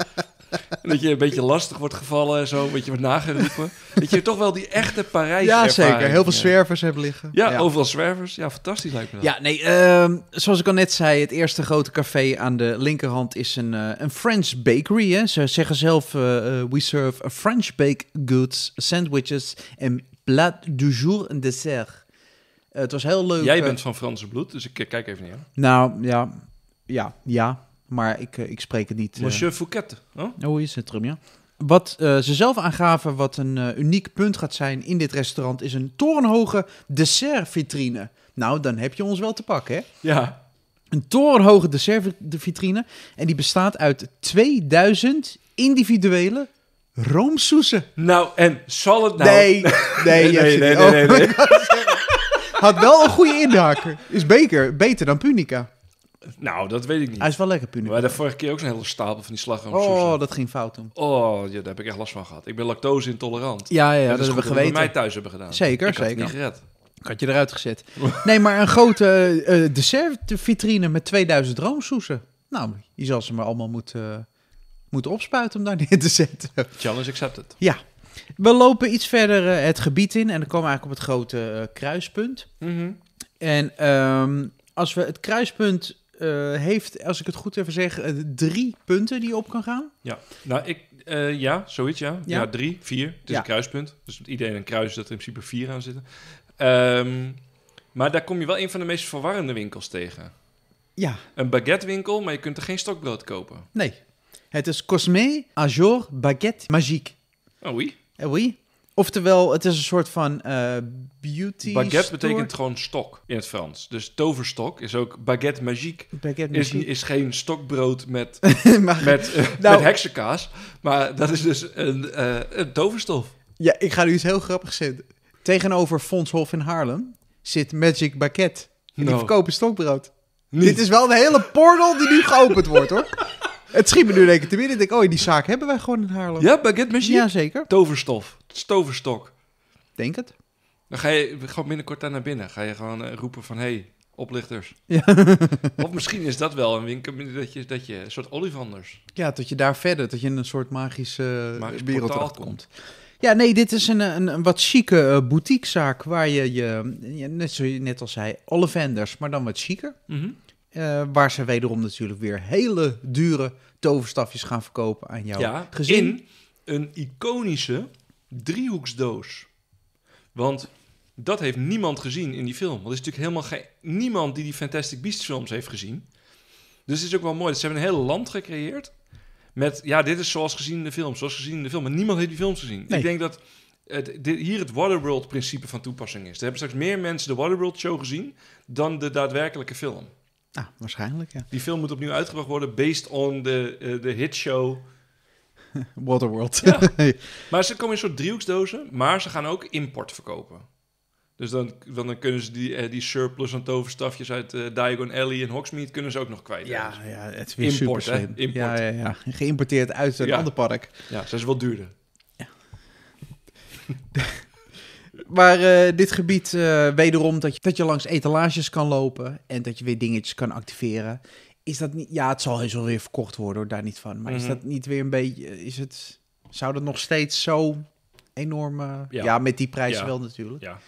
dat je een beetje lastig wordt gevallen en zo, een beetje wordt nageroepen. dat je toch wel die echte Parijs Ja, zeker. Heel veel zwervers hebben liggen. Ja, overal zwervers. Ja, fantastisch lijkt me dat. Ja, nee, ehm, zoals ik al net zei, het eerste grote café aan de linkerhand is een, eh, een French bakery. Hè. Ze zeggen zelf, eh, eh, we serve a French baked goods, sandwiches en plat du jour en dessert. het was heel leuk. Jij bent van Franse bloed, dus ik kijk even neer. Nou, ja. Ja, ja. Maar ik, eh, ik spreek het niet. Monsieur eh, Fouquet. Huh? Hoe is het, ja. Wat eh, ze zelf aangaven, wat een uniek punt gaat zijn in dit restaurant, is een torenhoge dessertvitrine. Nou, dan heb je ons wel te pakken, hè? Ja. Een torenhoge vitrine En die bestaat uit 2000 individuele roomsoezen. Nou, en zal het nou... Nee, nee, nee, oh, nee, nee, Had wel een goede indruk. Is beker, beter dan Punica. Nou, dat weet ik niet. Hij is wel lekker punie. Maar de vorige keer ook een hele stapel van die slagroom. Oh, dat ging fout toen. Oh, ja, daar heb ik echt last van gehad. Ik ben lactose intolerant. Ja, ja, ja dat, hebben we geweten. Dat mij thuis hebben gedaan. Zeker, ik zeker. niet gered. Ik had je eruit gezet. nee, maar een grote dessert eh, eh, dessertvitrine met 2000 roomsoesen. Nou, je zal ze maar allemaal moeten, eh, moeten opspuiten om daar neer te zetten. Challenge accepted. Ja. We lopen iets verder het gebied in en dan komen we eigenlijk op het grote kruispunt. Mhm. En ehm, als we het kruispunt eh, heeft, als ik het goed even zeg, eh, drie punten die op kan gaan. Ja, nou, ik, eh, ja zoiets, ja. ja. drie, vier. Het is een kruispunt. Dus iedereen een kruis, dat er in principe vier aan zitten. Ehm, maar daar kom je wel een van de meest verwarrende winkels tegen. Ja. Een baguettewinkel, maar je kunt er geen stokbrood kopen. Nee. Het is Cosme Ajor Baguette Magique. Oh oui? Eh oui. Oftewel, het is een soort van eh, beauty. Baguette betekent gewoon stok in het Frans. Dus toverstok is ook baguette magique. Baguette magique. Is, geen stokbrood met, met, eh, met nou- heksenkaas. Maar dat is dus een, eh, een toverstof. Ja, ik ga nu iets heel grappigs zetten. Tegenover Fondshof in Haarlem zit Magic Baguette. En die nou. verkopen stokbrood. Dit is wel de hele portal die nu geopend wordt hoor. Het schiet me nu in keer te binnen. Ik denk, oh, die zaak hebben wij gewoon in Haarlem. Ja, baguette magique. Jazeker. Toverstof stoverstok. Denk het. Dan ga je gewoon binnenkort daar naar binnen. Ga je gewoon eh, roepen van, hey, oplichters. Ja. of misschien is dat wel een winkel, dat je, dat je een soort olivanders. Ja, dat je daar verder, dat je in een soort magische eh, Magisch wereld komt. Ja, nee, dit is een, een, een wat chique eh, boutiquezaak waar je, je, net, zo, net als hij, olivanders, maar dan wat chiquer. Mhm. waar ze wederom natuurlijk weer hele dure toverstafjes gaan verkopen aan jouw gezin. In een iconische driehoeksdoos. Want dat heeft niemand gezien in die film. Want er is natuurlijk helemaal geen, niemand die die Fantastic Beasts films heeft gezien. Dus het is ook wel mooi. Ze hebben een hele land gecreëerd. Met, ja, dit is zoals gezien in de film, zoals gezien in de film. Maar niemand heeft die films gezien. Ik denk dat het, dit, hier het Waterworld-principe van toepassing is. Er hebben straks meer mensen de Waterworld-show gezien dan de daadwerkelijke film. Ah, waarschijnlijk, ja. Die film moet opnieuw uitgebracht worden based on de, eh, de show. Waterworld. Ja. Maar ze komen in een soort driehoeksdozen, maar ze gaan ook import verkopen. Dus dan, dan kunnen ze die, eh, die surplus aan toverstafjes uit uh, Diagon Alley en Hogsmeade kunnen ze ook nog kwijt. Ja, dus ja het is weer super slim. Import. Ja, ja, ja, Geïmporteerd uit het ander park. Ja, ze is wel duurder. Ja. Maar eh, dit gebied, wederom, dat je, dat je langs etalages kan lopen en dat je weer dingetjes kan activeren is dat niet... Ja, het zal hij wel weer verkocht worden, hoor, daar niet van. Maar is mhm. dat niet weer een beetje... Is het, zou dat nog steeds zo enorm... Eh, ja. met die prijs wel natuurlijk. Ja.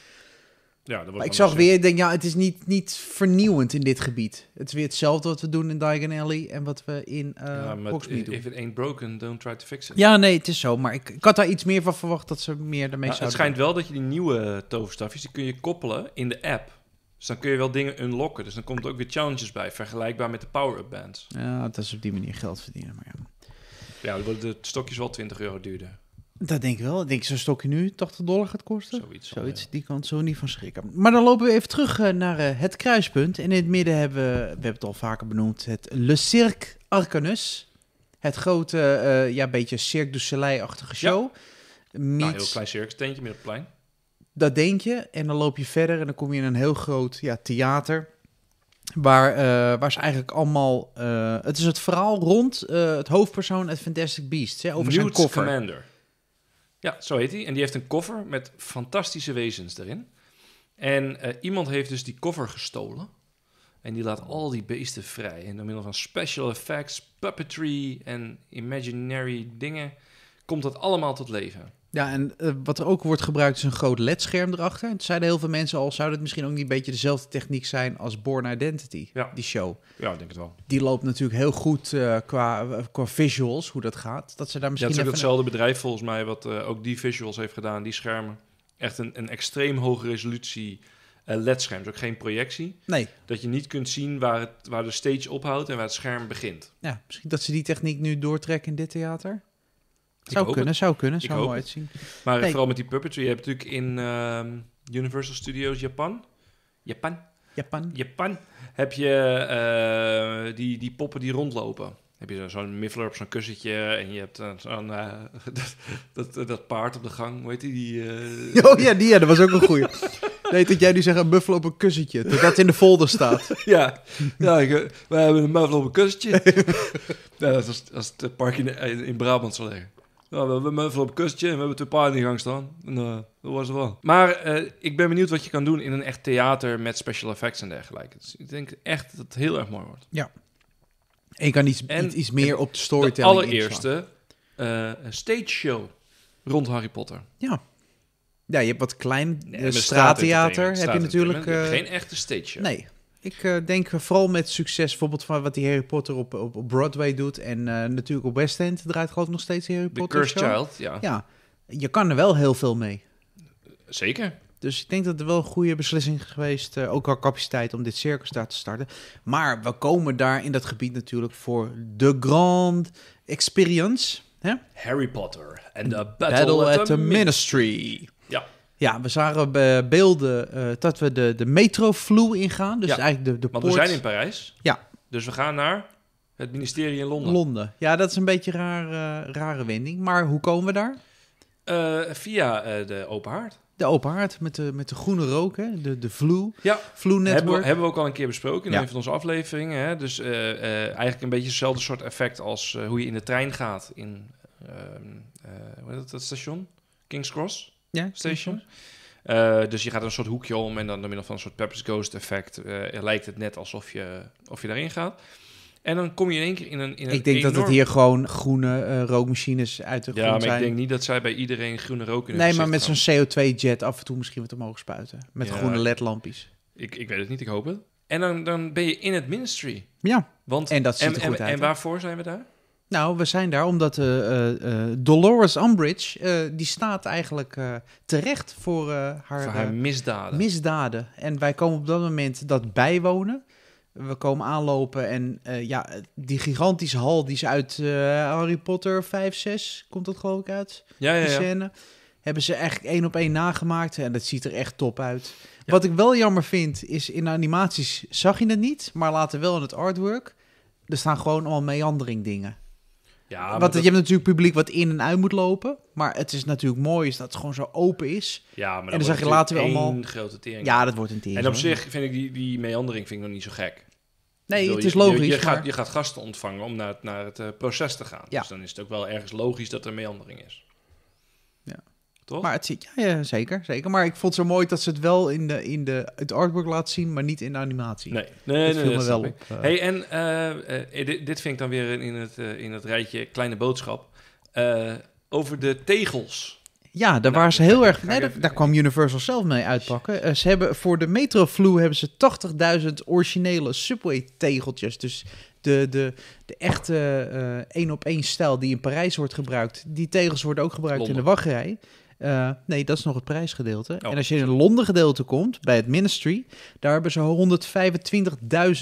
Ja, dat maar ik zag weer, denk, ja, het is niet, niet vernieuwend in dit gebied. Het is weer hetzelfde wat we doen in Diagon Alley en wat we in uh, ja, met even If broken, don't try to fix it. Ja, nee, het is zo. Maar ik, ik had daar iets meer van verwacht dat ze meer ermee nou, zouden Het schijnt wel dat je die nieuwe toverstafjes, die kun je koppelen in de app. Dus dan kun je wel dingen unlocken. Dus dan komt er ook weer challenges bij, vergelijkbaar met de power-up bands. Ja, dat is op die manier geld verdienen. Maar ja. ja, dan worden de stokjes wel 20 euro duurder. Dat denk ik wel. Ik denk zo'n stokje nu 80 dollar gaat kosten. Zoiets. Zoiets Die kan zo niet van schrikken. Maar dan lopen we even terug eh, naar eh, het kruispunt. En in het midden hebben we, we hebben het al vaker benoemd, het Le Cirque Arcanus. Het grote, eh, ja, beetje Cirque du Soleil-achtige show. Ja. Nou, heel klein circus tentje met het plein. Dat denk je. En dan loop je verder en dan kom je in een heel groot ja, theater. Waar, eh, waar ze eigenlijk allemaal. Eh, het is het verhaal rond eh, het hoofdpersoon uit Fantastic Beasts. Hè, over zijn koffer. Commander. Ja, zo heet hij. En die heeft een koffer met fantastische wezens erin. En iemand heeft dus die koffer gestolen. En die laat al die beesten vrij. En door middel van special effects, puppetry en imaginary dingen komt dat allemaal tot leven. Ja, en eh, wat er ook wordt gebruikt is een groot ledscherm erachter. Het zeiden heel veel mensen al, zou dat misschien ook niet een beetje dezelfde techniek zijn als Born Identity, ja. die show? Ja, ik denk het wel. Die loopt natuurlijk heel goed eh, qua, eh, qua visuals, hoe dat gaat. Dat ze daar misschien ja, het is hetzelfde bedrijf volgens mij, wat ook die visuals heeft gedaan, die schermen. Echt een, een extreem hoge resolutie LED-scherm, dus ook geen projectie. Nee. Dat je niet kunt zien waar, het, waar de stage ophoudt en waar het scherm begint. Ja, misschien dat ze die techniek nu doortrekken in dit theater? Zou kunnen, zou kunnen, zou mooi uitzien. Maar vooral met die puppetry. Je hebt natuurlijk in ehm, Universal Studios Japan... Japan? Japan. Japan. Heb je eh, die, die poppen die rondlopen. Heb je zo'n miffler op zo'n kussentje en je hebt eh, zo'n, eh, dat, dat, dat, paard op de gang, hoe heet die? die Oh ja, die ja, dat was ook een goeie. Nee, dat jij nu zegt een muffler op een kussentje, dat dat in de folder staat. ja, ja we hebben een muffler op een kussentje. dat is als het park in, in Brabant zou liggen. Ja, we hebben Muffel op kustje en we hebben twee paarden in gang staan. En, eh, dat was het wel. Maar eh, ik ben benieuwd wat je kan doen in een echt theater met special effects en dergelijke. Dus ik denk echt dat het heel erg mooi wordt. Ja. En je kan iets, meer op de storytelling De allereerste uh, stage show rond Harry Potter. Ja. Ja, je hebt wat klein straattheater heb je natuurlijk. Geen echte stage show. Nee, ik eh, denk vooral met succes, bijvoorbeeld van wat die Harry Potter op, op, Broadway doet. En eh, natuurlijk op West End draait geloof nog steeds Harry The Potter. Cursed Child, ja. Ja, je kan er wel heel veel mee. Zeker. Dus ik denk dat er wel een goede beslissing is geweest, uh, ook al capaciteit, om dit circus daar te starten. Maar we komen daar in dat gebied natuurlijk voor de grand experience. Hè? Harry Potter and the Battle, at, the, ministry. Ja, we zagen eh, beelden eh, dat we de, de metroflu ingaan. Dus eigenlijk de, de Want poort... we zijn in Parijs. Ja. Dus we gaan naar het ministerie in Londen. Londen. Ja, dat is een beetje een raar, eh, rare wending. Maar hoe komen we daar? via de open haard. De open haard met de, met de groene rook, hè? De, de Ja, vloe Hebben we, ook al een keer besproken in een van onze afleveringen. Hè? Dus eigenlijk een beetje hetzelfde soort effect als hoe je in de trein gaat in ehm, hoe heet dat, dat station? King's Cross station. Eh, dus je gaat een soort hoekje om en dan door middel van een soort Pepper's Ghost effect eh, lijkt het net alsof je, of je daarin gaat. En dan kom je in één keer in een. In een ik denk dat het hier gewoon groene eh, rookmachines uit de grond zijn. Ja, maar ik denk niet dat zij bij iedereen groene rook in Nee, maar met zo'n CO2-jet af en toe misschien wat omhoog spuiten. Met groene LED-lampjes. Ik, ik weet het niet, ik hoop het. En dan, dan ben je in het ministry. Ja. Want, en dat ziet er goed en, uit. En waarvoor zijn we daar? Nou, we zijn daar omdat uh, Dolores Umbridge, die staat eigenlijk terecht voor haar, haar misdaden. misdaden. En wij komen op dat moment dat bijwonen. We komen aanlopen en ja, die gigantische hal, die is uit Harry Potter 5, 6, komt dat geloof ik uit? Ja, ja, Hebben ze echt één op één nagemaakt en dat ziet er echt top uit. Wat ik wel jammer vind, is in de animaties zag je het niet, maar later wel in het artwork. Er staan gewoon allemaal meandering dingen. Ja, Want dat... je hebt natuurlijk publiek wat in en uit moet lopen. Maar het is natuurlijk mooi is dat het gewoon zo open is. Ja, maar dan en dan je grote tering. Ja, dat wordt een tering. En op zich vind ik die, die meandering vind ik nog niet zo gek. Nee, het is logisch. Je, gaat, je gaat gasten ontvangen om naar het, naar het eh, proces te gaan. Ja. Dus dan is het ook wel ergens logisch dat er meandering is. Maar het zit, ja, ja, zeker, zeker. Maar ik vond het zo mooi dat ze het wel in, de, in de, het artwork laat zien, maar niet in de animatie. Nee, nee, nee, viel nee, me wel eh. hey, en eh, eh, dit, dit, vind ik dan weer in het, in het rijtje kleine boodschap. over de tegels. Ja, daar nou, waren ze heel erg. Nee, daar, kwam Universal zelf mee uitpakken. ze hebben voor de Metroflu hebben ze 80.000 originele Subway-tegeltjes. Dus de, de, de echte één-op-één stijl die in Parijs wordt gebruikt, die tegels worden ook gebruikt in de wachtrij. Uh, nee, dat is nog het prijsgedeelte. Oh. En als je in een Londen gedeelte komt, bij het Ministry, daar hebben ze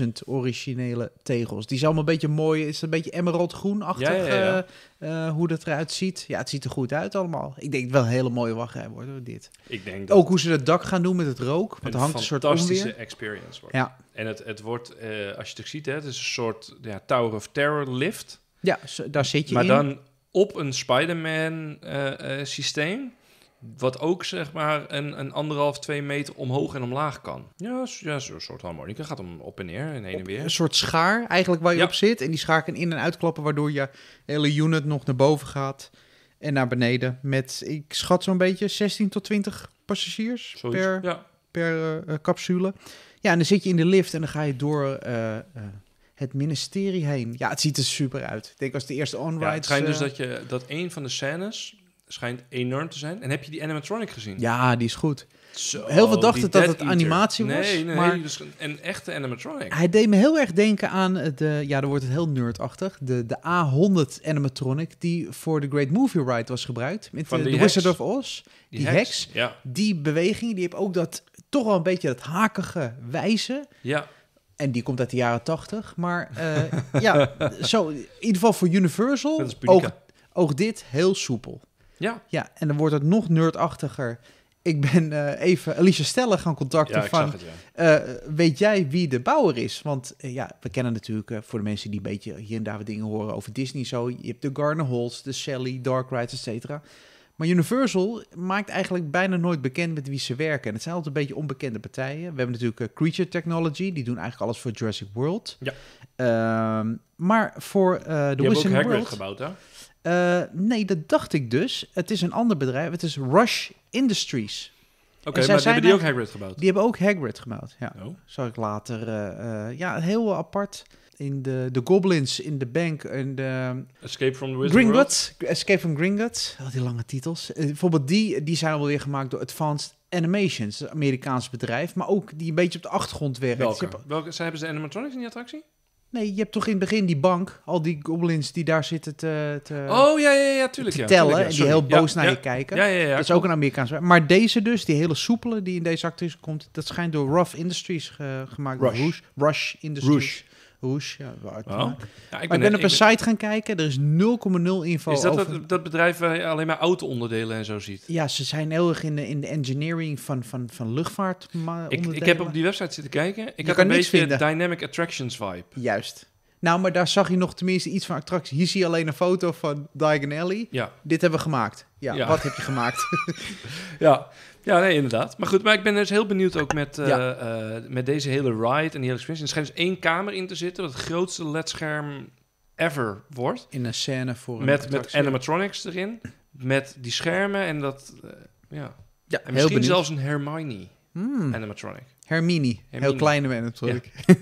125.000 originele tegels. Die zijn allemaal een beetje mooi, is een beetje emeraldgroenachtig ja, ja, eh, eh, hoe dat eruit ziet. Ja, het ziet er goed uit allemaal. Ik denk wel een hele mooie wachtrij worden dit. Ik denk Ook hoe ze het dak gaan doen met het rook, want hangt een soort fantastische experience wordt. Ja. En het, het wordt, als je het ziet, hè, het is een soort ja, Tower of Terror lift. Ja, daar zit je maar in. Maar dan op een Spider-Man systeem. Wat ook zeg maar een, een anderhalf, twee meter omhoog en omlaag kan. Ja, ja zo'n soort harmonica gaat om op en neer en heen en weer. Een soort schaar eigenlijk waar je op zit. En die schaar kan in en uitklappen, waardoor je hele unit nog naar boven gaat en naar beneden. Met, ik schat zo'n beetje 16 tot 20 passagiers per, per eh, eh, capsule. Ja, en dan zit je in de lift en dan ga je door eh, het ministerie heen. Ja, het ziet er super uit. Ik denk als de eerste onride. Ja, het schijnt dus dat, je, dat een van de scènes schijnt enorm te zijn. En heb je die animatronic gezien? Ja, die is goed. Zo, heel veel dachten dat het animatie was. Nee, nee, maar dus een echte animatronic. Hij deed me heel erg denken aan de, eh, ja, dan wordt het heel nerdachtig, de, de A100 animatronic die voor de Great Movie Ride was gebruikt. Met Van eh, de, de Wizard of Oz. Die, die heks. Ja. Die beweging, die heb ook dat, toch wel een beetje dat hakige wijze. Ja. En die komt uit de jaren tachtig. Maar eh, ja, zo, in ieder geval voor Universal, ook, ook dit heel soepel. Ja. Ja, en dan wordt het nog nerdachtiger. Ik ben eh, even Alicia Stellen gaan contacten ja, van, het, ja. Eh, weet jij wie de bouwer is? Want eh, ja, we kennen natuurlijk, voor de mensen die een beetje hier en daar wat dingen horen over Disney zo, je hebt de Garner Halls, de Sally, Dark Rides, et cetera. Maar Universal maakt eigenlijk bijna nooit bekend met wie ze werken. En het zijn altijd een beetje onbekende partijen. We hebben natuurlijk Creature Technology, die doen eigenlijk alles voor Jurassic World. Ja. Ehm, maar voor uh, The Wizarding World... ook Hagrid gebouwd, hè? Eh, nee, dat dacht ik dus. Het is een ander bedrijf. Het is Rush Industries. Oké, okay, maar hebben die ook Hagrid gebouwd? Die hebben ook Hagrid gebouwd, ja. Oh. ik later. Eh, eh, ja, heel apart. In de, de Goblins in de Bank en de... Escape from the Wizard Gringotts. Escape from Gringotts. Al die lange titels. bijvoorbeeld die, die zijn alweer gemaakt door Advanced Animations. Een Amerikaans bedrijf. Maar ook die een beetje op de achtergrond werkt. Welke? Welke? Ze hebben ze animatronics in die attractie? Nee, je hebt toch in het begin die bank, al die goblins die daar zitten te, te oh, ja, ja, ja, tuurlijk, te tellen en die heel boos naar je kijken. Ja, ja, dat is ook een Amerikaanse. Maar deze dus, die hele soepele die in deze actrice komt, dat schijnt door Rough Industries gemaakt. Rush. Rush, Rush Industries ja, ja, ik ben, op een site gaan kijken, er is 0,0 info Is dat, dat bedrijf waar je alleen maar auto-onderdelen en zo ziet? Ja, ze zijn heel erg in de, in de engineering van, van, van luchtvaart ik, ik heb op die website zitten kijken, ik kan had een beetje Dynamic Attractions vibe. Juist. Nou, maar daar zag je nog tenminste iets van attractie. Hier zie je alleen een foto van Diagon Alley. Ja. Dit hebben we gemaakt. ja. wat heb je gemaakt? ja, ja, nee, inderdaad. Maar goed, maar ik ben dus heel benieuwd ook met, eh, eh, met deze hele ride en die hele experience. Er schijnt dus één kamer in te zitten, wat het grootste ledscherm ever wordt. In een scène voor Met, met animatronics erin, met die schermen en dat... Eh, ja. ja, misschien zelfs een Hermione hmm. animatronic. Hermini. heel kleine animatronic. Ja.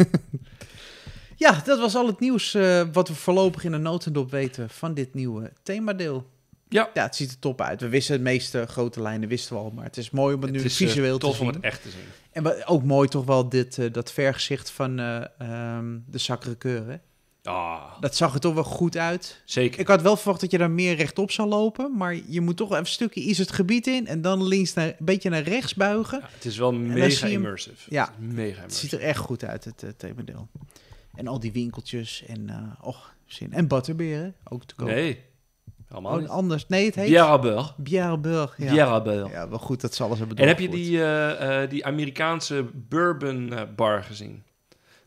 ja. dat was al het nieuws wat we voorlopig in de notendop weten van dit nieuwe themadeel. Ja. ja, het ziet er top uit. We wisten de meeste grote lijnen wisten we al, maar het is mooi om het, nu visueel eh, te zien. Tof om het echt te zien. En ook mooi toch wel dit, uh, dat vergezicht van eh, ehm, de Sacre keuren. Ah. Dat zag er toch wel goed uit. Zeker. Ik had wel verwacht dat je daar meer rechtop zou lopen. Maar je moet toch even een stukje iets het gebied in. En dan links naar, een beetje naar rechts buigen. Ja, het is wel mega immersive. Ja, het, mega het ziet er echt goed uit, het uh, En al die winkeltjes en, uh, och, zin. En butterberen ook te komen Nee, allemaal oh, anders. Nee, het heet... Bjerreburg. Bjerreburg, ja. Ja, wel goed, dat ze alles hebben En heb je die, eh, eh, die Amerikaanse bourbon eh, bar gezien?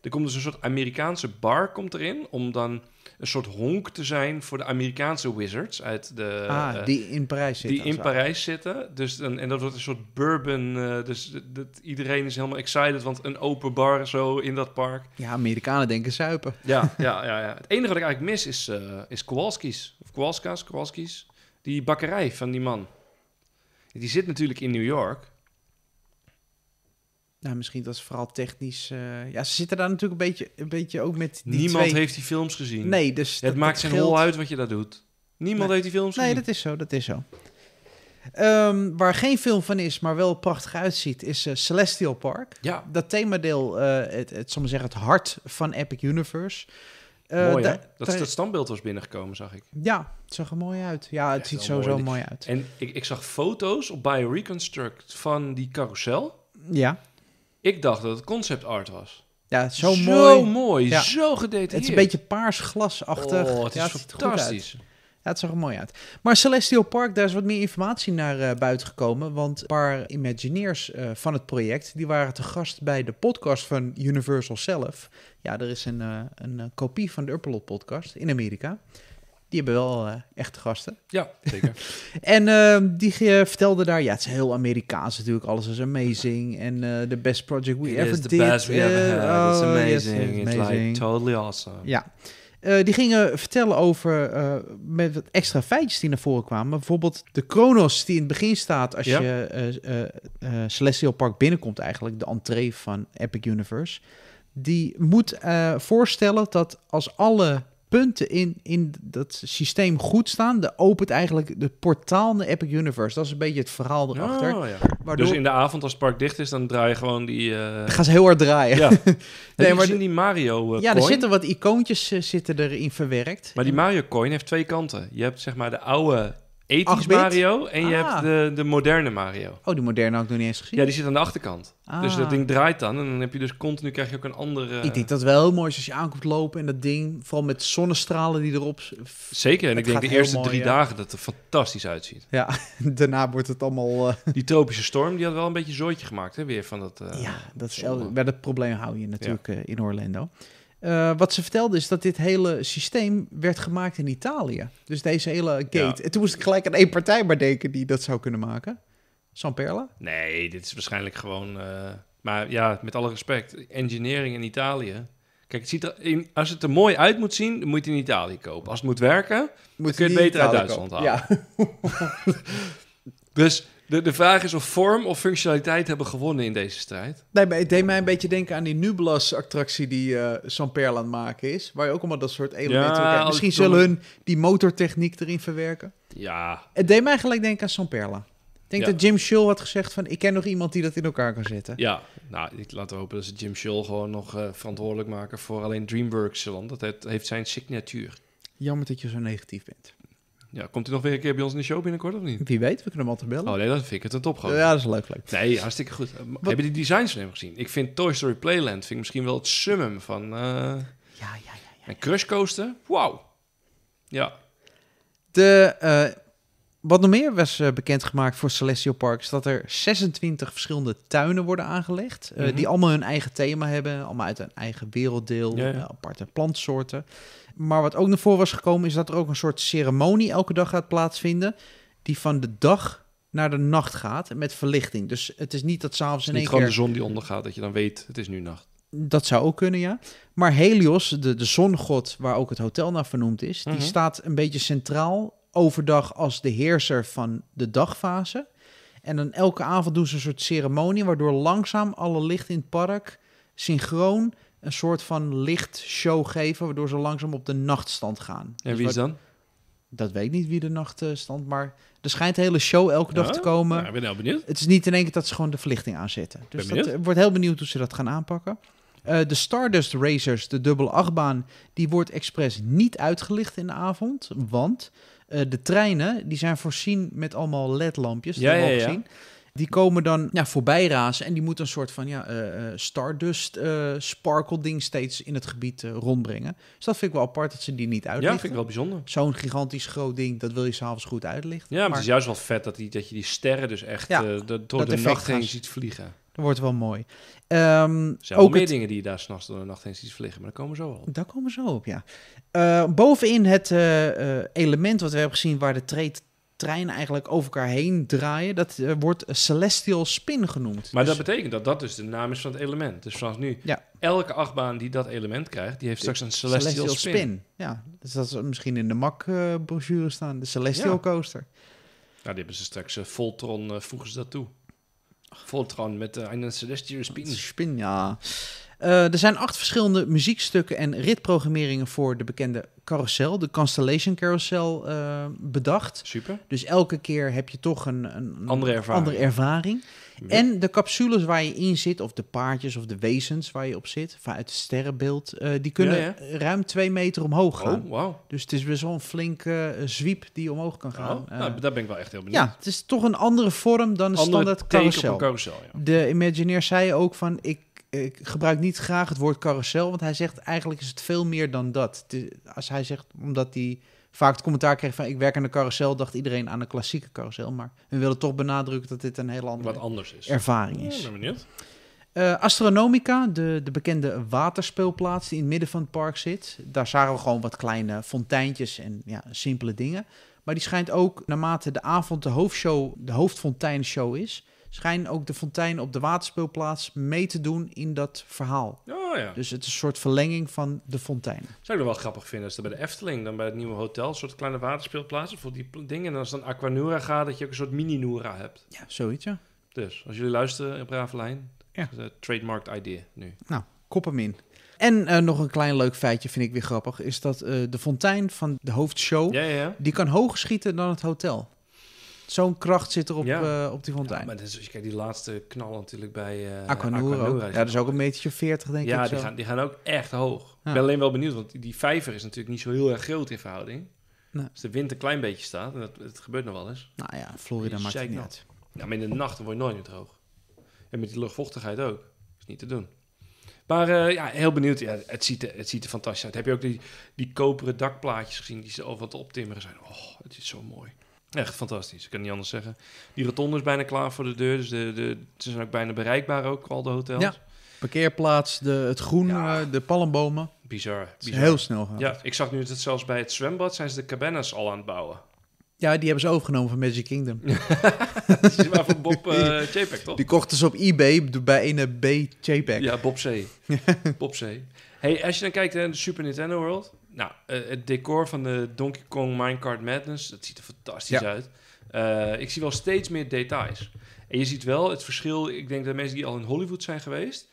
Er komt dus een soort Amerikaanse bar komt erin om dan een soort honk te zijn voor de Amerikaanse wizards uit de... Ah, eh, die in Parijs zitten. Die in Parijs zitten. Dus en dat wordt een soort bourbon. Eh, dus dat, iedereen is helemaal excited, want een open bar zo in dat park. Ja, Amerikanen denken zuipen. Ja, ja, ja. ja. Het enige wat ik eigenlijk mis is, eh, is Kowalski's. Of Kowalska's, Kowalski's. Die bakkerij van die man. Die zit natuurlijk in New York... Nou, misschien dat is vooral technisch. Eh, ja, ze zitten daar natuurlijk een beetje, een beetje ook met die Niemand heeft die films gezien. Nee, dus... Het maakt zijn geen uit wat je daar doet. Niemand heeft die films gezien. Nee, dat is zo, dat is zo. Ehm, waar geen film van is, maar wel prachtig uitziet, is eh, Celestial Park. Ja. Dat themadeel, uh, het, het, zal maar zeggen, het hart van Epic Universe. Uh, mooi, dat, dat standbeeld was binnengekomen, zag ik. Ja, het zag er mooi uit. Ja, het ziet sowieso mooi. mooi uit. En ik, ik zag foto's op BioReconstruct van die carousel. Ja. Ik dacht dat het concept art was. Ja, zo, zo mooi. Zo gedetailleerd. Het is een beetje paars glasachtig. Oh, het is fantastisch. ja, het zag er mooi uit. Maar Celestial Park, daar is wat meer informatie naar eh, buiten gekomen. Want een paar Imagineers eh, van het project, die waren te gast bij de podcast van Universal zelf. Ja, er is een, eh, een kopie van de Upload podcast in Amerika die hebben wel eh, echte gasten. Ja, zeker. en ehm, die eh, vertelde daar, ja, het is heel Amerikaans natuurlijk. Alles is amazing. En eh, the best project we It ever is the best we ever had. It's amazing. Oh, it's amazing. It's like totally awesome. Ja. die gingen vertellen over met wat extra feitjes die naar voren kwamen. Bijvoorbeeld de Kronos die in het begin staat als je Celestial Park binnenkomt eigenlijk. De entree van Epic Universe. Die moet voorstellen dat als alle punten in, in dat systeem goed staan, dan opent eigenlijk de portaal naar Epic Universe. Dat is een beetje het verhaal erachter. Oh, ja. Dus in de avond als het park dicht is, dan draai je gewoon die... Uh... Eh, Gaan ze heel hard draaien. Ja. nee, maar die Mario coin... Eh, ja, er zitten wat icoontjes eh, zitten erin verwerkt. Maar die Mario coin heeft twee kanten. Je hebt zeg maar de oude ethisch Mario en je ah. hebt de, de moderne Mario. Oh, die moderne had ik nog niet eens gezien. Ja, die zit aan de achterkant. Dus ah. dat ding draait dan en dan heb je dus continu krijg je ook een andere... Ik denk dat wel mooi is als je aankomt lopen en dat ding, vooral met zonnestralen die erop... Zeker, en ik denk de eerste drie dagen dat het er fantastisch uitziet. Ja, daarna wordt het allemaal... Eh, die tropische storm, die had wel een beetje zooitje gemaakt, hè, weer van dat... Eh, ja, dat is, bij dat probleem hou je natuurlijk eh, in Orlando. Eh, wat ze vertelde is dat dit hele systeem werd gemaakt in Italië. Dus deze hele gate. Ja. En toen moest ik gelijk aan één partij maar denken die dat zou kunnen maken. Samperla? Nee, dit is waarschijnlijk gewoon... Eh, maar ja, met alle respect, engineering in Italië... Kijk, het ziet er in, als het er mooi uit moet zien, moet je in Italië kopen. Als het moet werken, moet je het beter uit Duitsland halen. Ja. dus de, de vraag is of vorm of functionaliteit hebben gewonnen in deze strijd. Nee, maar het deed mij een beetje denken aan die Nublas-attractie die uh, eh, Perla aan het maken is. Waar je ook allemaal dat soort elementen... Ja, Misschien zullen hun die motortechniek erin verwerken. Ja. Het deed mij gelijk denken aan Perla. Ik denk dat Jim Shull had gezegd van... ik ken nog iemand die dat in elkaar kan zetten. Ja, nou, ik laat hopen dat ze Jim Shull gewoon nog eh, verantwoordelijk maken... voor alleen DreamWorks, want dat heeft, heeft zijn signatuur. Jammer dat je zo negatief bent. Ja, komt hij nog weer een keer bij ons in de show binnenkort of niet? Wie weet, we kunnen hem altijd bellen. Oh nee, dat vind ik het een topgang. Ja, dat is leuk, leuk. Nee, hartstikke goed. Eh, Wat? Hebben die designs van gezien? Ik vind Toy Story Playland vind ik misschien wel het summum van... Uh, ja, ja, ja, ja. En Crush Coaster, wauw. Ja. De... Eh, wat nog meer was eh, bekendgemaakt voor Celestial Park is dat er 26 verschillende tuinen worden aangelegd. Eh, mhm. die allemaal hun eigen thema hebben, allemaal uit een eigen werelddeel, eh, aparte plantsoorten. Maar wat ook naar voren was gekomen is dat er ook een soort ceremonie elke dag gaat plaatsvinden. Die van de dag naar de nacht gaat met verlichting. Dus het is niet dat s'avonds in één keer... gewoon de zon die ondergaat, dat je dan weet het is nu nacht. Dat zou ook kunnen, ja. Maar Helios, de, de zongod waar ook het hotel naar vernoemd is, die mhm. staat een beetje centraal overdag als de heerser van de dagfase. En dan elke avond doen ze een soort ceremonie waardoor langzaam alle licht in het park synchroon een soort van lichtshow geven, waardoor ze langzaam op de nachtstand gaan. En dus wie is dan? Dat weet niet wie de nachtstand, eh, maar er schijnt hele show elke dag te oh, komen. Ja, nou, ik ben heel benieuwd. Het is niet in één keer dat ze gewoon de verlichting aanzetten. Dus ben dat, ik eh, heel benieuwd hoe ze dat gaan aanpakken. Eh, de Stardust Racers, de dubbele achtbaan, die wordt expres niet uitgelicht in de avond, want eh, de treinen, die zijn voorzien met allemaal ledlampjes, ja, die Die komen dan ja, voorbij razen en die moeten een soort van ja, uh, stardust uh, sparkle ding steeds in het gebied rondbrengen. Dus dat vind ik wel apart dat ze die niet uitlichten. Ja, vind ik wel bijzonder. Zo'n gigantisch groot ding, dat wil je s'avonds goed uitlichten. Ja, maar, het is juist wel vet dat, die, dat je die sterren dus echt door de nacht heen ziet vliegen. Dat wordt wel mooi. Um, ook meer dingen die daar s'nachts door de nacht heen ziet vliegen, maar daar komen zo op. Daar komen ze zo op, ja. Eh, bovenin het eh, eh, element wat we hebben gezien waar de trein treinen eigenlijk over elkaar heen draaien. Dat wordt wordt celestial spin genoemd. Maar dat dus- betekent dat dat dus de naam is van het element. Dus vanaf nu, ja. elke achtbaan die dat element krijgt, die heeft straks een celestial, spin. Ja, dus dat is misschien in de MAC-brochure staan, de celestial coaster. ja, nou, die hebben ze straks, uh, Voltron voegen ze dat toe. Voltron met eh, een Celestial Spin. ja. Eh, er zijn acht verschillende muziekstukken en ritprogrammeringen voor de bekende carousel, de Constellation Carousel, eh, bedacht. Super. Dus elke keer heb je toch een, een Andere ervaring. En de capsules waar je in zit, of de paardjes of de wezens waar je op zit, vanuit het sterrenbeeld, eh, die kunnen ruim twee meter omhoog oh, gaan. Oh, wow. Dus het is weer zo'n flinke eh, zwiep die omhoog kan gaan. Oh, nou, eh. daar ben ik wel echt heel benieuwd. Ja, het is toch een andere vorm dan een standaard carousel. de Imagineer zei ook van, ik ik gebruik niet graag het woord carousel, want hij zegt eigenlijk is het veel meer dan dat. Als hij zegt, omdat die vaak het commentaar kreeg van ik werk aan de carousel, dacht iedereen aan een klassieke carousel. Maar we willen toch benadrukken dat dit een hele andere Wat anders is. ervaring is. Eh, Astronomica, de, de bekende waterspeelplaats die in het midden van het park zit. Daar zagen we gewoon wat kleine fonteintjes en ja, simpele dingen. Maar die schijnt ook naarmate de avond de hoofdshow, de hoofdfonteinshow is, Schijn ook de fontein op de waterspeelplaats mee te doen in dat verhaal. Oh, ja. Dus het is een soort verlenging van de fonteinen. Zou ik nog wel grappig vinden, als dat bij de Efteling, dan bij het nieuwe hotel, een soort kleine waterspeelplaatsen voor die dingen. En als dan Aquanura gaat, dat je ook een soort mini-Nura hebt. Ja, zoiets, ja. Dus, als jullie luisteren in Ravelijn, ja. is trademarked idea nu. Nou, kop hem in. En eh, nog een klein leuk feitje vind ik weer grappig, is dat eh, de fontein van de hoofdshow, die kan hoger schieten dan het hotel zo'n kracht zit er op, eh, op die fontein. Ja, maar dat dus kijk, die laatste knal natuurlijk bij uh, Ja, dat is ook een metertje 40, denk ik. Ja, die gaan, die gaan ook echt hoog. Ik ben alleen wel benieuwd, want die, vijver is natuurlijk niet zo heel erg groot in verhouding. Nee. Als de wind een klein beetje staat, en dat, het gebeurt nog wel eens. Nou ja, Florida maakt het niet Ja, maar in de nachten word je nooit meer droog. En met die luchtvochtigheid ook. is niet te doen. Maar eh, ja, heel benieuwd. Ja, het, ziet er, het ziet er fantastisch uit. Heb je ook die, die koperen dakplaatjes gezien die ze over het optimmeren zijn? Oh, het is zo mooi. Echt fantastisch, ik kan niet anders zeggen. Die rotonde is bijna klaar voor de deur, dus de, de, ze zijn ook bijna bereikbaar ook, al de hotels. Ja, parkeerplaats, de, het groen, eh, de palmbomen. Bizar, bizar. Heel snel gaan. Ja, ik zag nu dat zelfs bij het zwembad zijn ze de cabanas al aan het bouwen. Ja, die hebben ze overgenomen van Magic Kingdom. dat is maar van Bob uh, toch? Die kochten ze op eBay bij een B JPEG. Ja, Bob C. Bob C. Hey, als je dan kijkt naar de Super Nintendo World, nou, eh, het decor van de Donkey Kong Minecart Madness, dat ziet er fantastisch uit. Eh, ik zie wel steeds meer details. En je ziet wel het verschil. Ik denk dat de mensen die al in Hollywood zijn geweest.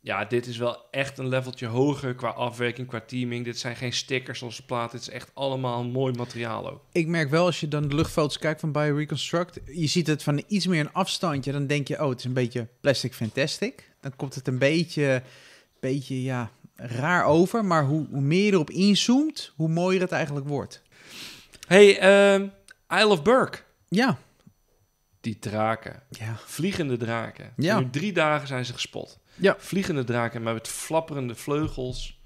Ja, dit is wel echt een leveltje hoger qua afwerking, qua teaming. Dit zijn geen stickers als plaat. Dit is echt allemaal mooi materiaal ook. Ik merk wel, als je dan de luchtfoto's kijkt van BioReconstruct... je ziet het van iets meer een afstandje. Dan denk je, oh, het is een beetje plastic fantastic. Dan komt het een beetje, beetje ja, raar over, maar hoe, hoe meer je erop inzoomt, hoe mooier het eigenlijk wordt. Hey, uh, Isle of Burke. Ja. Die draken. Ja. Vliegende draken. Ja. nu drie dagen zijn ze gespot. Ja. Vliegende draken, maar met flapperende vleugels.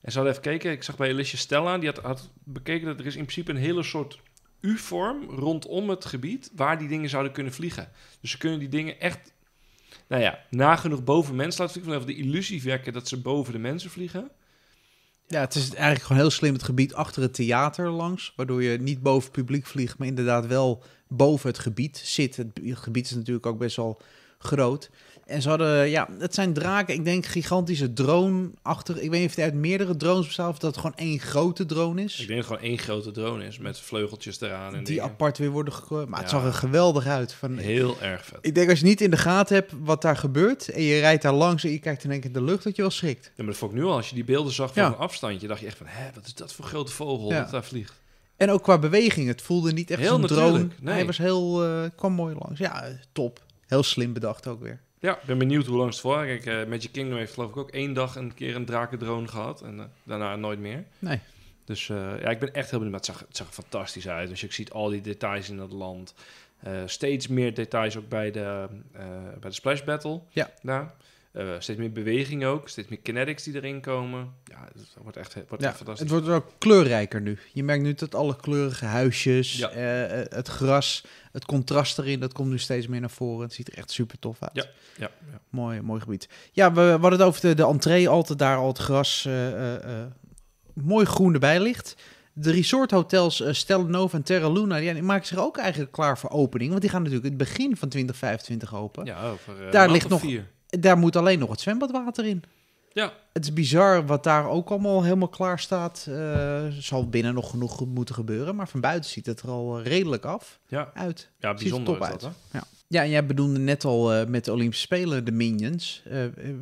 En ze hadden even kijken. Ik zag bij Elisje Stella, die had, had bekeken dat er is in principe een hele soort U-vorm rondom het gebied waar die dingen zouden kunnen vliegen. Dus ze kunnen die dingen echt nou ja, nagenoeg boven mensen laat vliegen. Van de illusie wekken dat ze boven de mensen vliegen. Ja, het is eigenlijk gewoon heel slim het gebied achter het theater langs. Waardoor je niet boven publiek vliegt, maar inderdaad wel boven het gebied zit. Het gebied is natuurlijk ook best wel groot. En ze hadden, ja, het zijn draken, ik denk gigantische drone-achtig. Ik weet niet of het uit meerdere drones bestaat of dat het gewoon één grote drone is. Ik denk dat het gewoon één grote drone is met vleugeltjes eraan. En die apart weer worden gekozen. Maar het zag er geweldig uit. Van, Heel erg vet. Ik denk als je niet in de gaten hebt wat daar gebeurt en je rijdt daar langs en je kijkt in één keer in de lucht, dat je wel schrikt. Ja, maar dat vond ik nu al. Als je die beelden zag van ja. een afstandje, dacht je echt van, hè, wat is dat voor grote vogel dat daar vliegt? En ook qua beweging, het voelde niet echt heel een drone. Nee. Hij was heel, eh, kwam mooi langs. Ja, top. Heel slim bedacht ook weer. Ja, ik ben benieuwd hoe lang het voor. Kijk, uh, Magic Kingdom heeft geloof ik ook één dag een keer een drakendroon gehad. En eh, daarna nooit meer. Nee. Dus eh, ja, ik ben echt heel benieuwd. het zag, er fantastisch uit. Dus je ziet al die details in dat land. steeds meer details ook bij de, bij de Splash Battle. Ja. Daar. Eh, steeds meer beweging ook, steeds meer kinetics die erin komen. Ja, het wordt echt, wordt ja, echt fantastisch. Het wordt ook kleurrijker nu. Je merkt nu dat alle kleurige huisjes, eh, eh, het gras, het contrast erin, dat komt nu steeds meer naar voren. Het ziet er echt super tof uit. Ja, ja, ja. Mooi, mooi gebied. Ja, we, hadden het over de, entree, altijd daar al het gras mooi groen erbij ligt. De resorthotels uh, en Terra Luna, die maken zich ook eigenlijk klaar voor opening. Want die gaan natuurlijk het begin van 2025 open. Ja, over Daar ligt nog vier. Daar moet alleen nog het zwembadwater in. Ja. Het is bizar wat daar ook allemaal helemaal klaar staat. Eh, zal binnen nog genoeg moeten gebeuren, maar van buiten ziet het er al eh, redelijk af ja. uit. Ja, bijzonder top uit. Dat, ja. ja, en jij bedoelde net al eh, met de Olympische Spelen de Minions.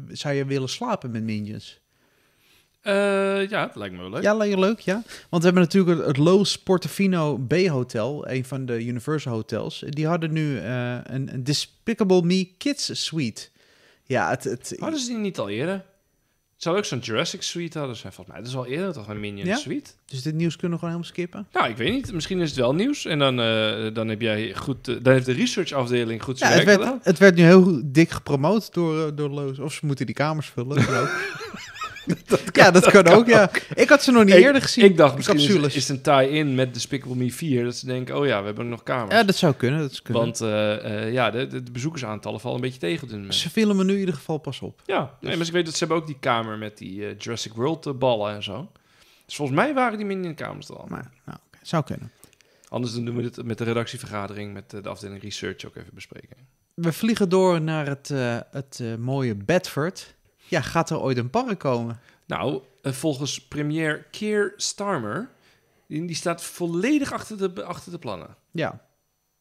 zou je willen slapen met Minions? ja, dat lijkt me wel leuk. Ja, lijkt je leuk, ja. Want we hebben natuurlijk het Loos Portofino B-hotel, een van de Universal hotels. Die hadden nu een Despicable Me Kids Suite. Ja, het, het... Hadden ze die niet al eerder? Het zou ook zo'n Jurassic Suite hadden zijn, volgens mij. Dat is al eerder toch een Minion Suite? Dus dit nieuws kunnen we gewoon helemaal skippen? Nou, ik weet niet. Misschien is het wel nieuws. En dan, eh, dan, heb jij goed, eh, dan heeft de researchafdeling goed zijn ja, het werd, Het nu heel dik gepromoot door, eh, door Loos. Of ze moeten die kamers vullen. ja, dat, kan, ook, ja. Ik had ze nog niet eerder gezien. Ik dacht, misschien is, een tie-in met de Spickable Me 4. Dat ze denken, oh ja, we hebben nog kamers. Ja, dat zou kunnen. Dat zou kunnen. Want eh, eh, ja, de, de, bezoekersaantallen vallen een beetje tegen. Ze ze filmen nu in ieder geval pas op. Ja, dus- nee, maar ik weet dat ze hebben ook die kamer met die eh, Jurassic World ballen en zo. Dus volgens mij waren die mini kamers dan. Maar, nou, zou kunnen. Anders dan doen we dit met de redactievergadering, met de afdeling research ook even bespreken. We vliegen door naar het, het mooie Bedford. Ja, gaat er ooit een park komen? Nou, eh, volgens premier Keir Starmer, die, staat volledig achter de, achter de plannen. Ja.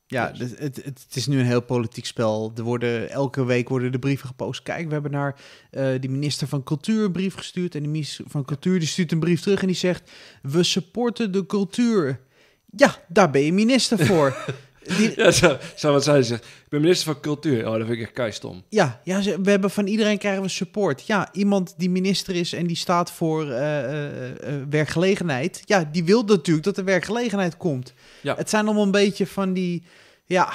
Ja, dus. dus het, het, is nu een heel politiek spel. Er worden, elke week worden de brieven gepost. Kijk, we hebben naar uh, die minister van Cultuur een brief gestuurd. En die minister van Cultuur die stuurt een brief terug en die zegt... We supporten de cultuur. Ja, daar ben je minister voor. Ja, zo, wat zij zegt. Ik ben minister van Cultuur. Oh, dat vind ik echt stom. Ja, ja we hebben van iedereen krijgen we support. Ja, iemand die minister is en die staat voor eh, eh, eh, werkgelegenheid. Ja, die wil natuurlijk dat er werkgelegenheid komt. Ja. Het zijn allemaal een beetje van die... Ja,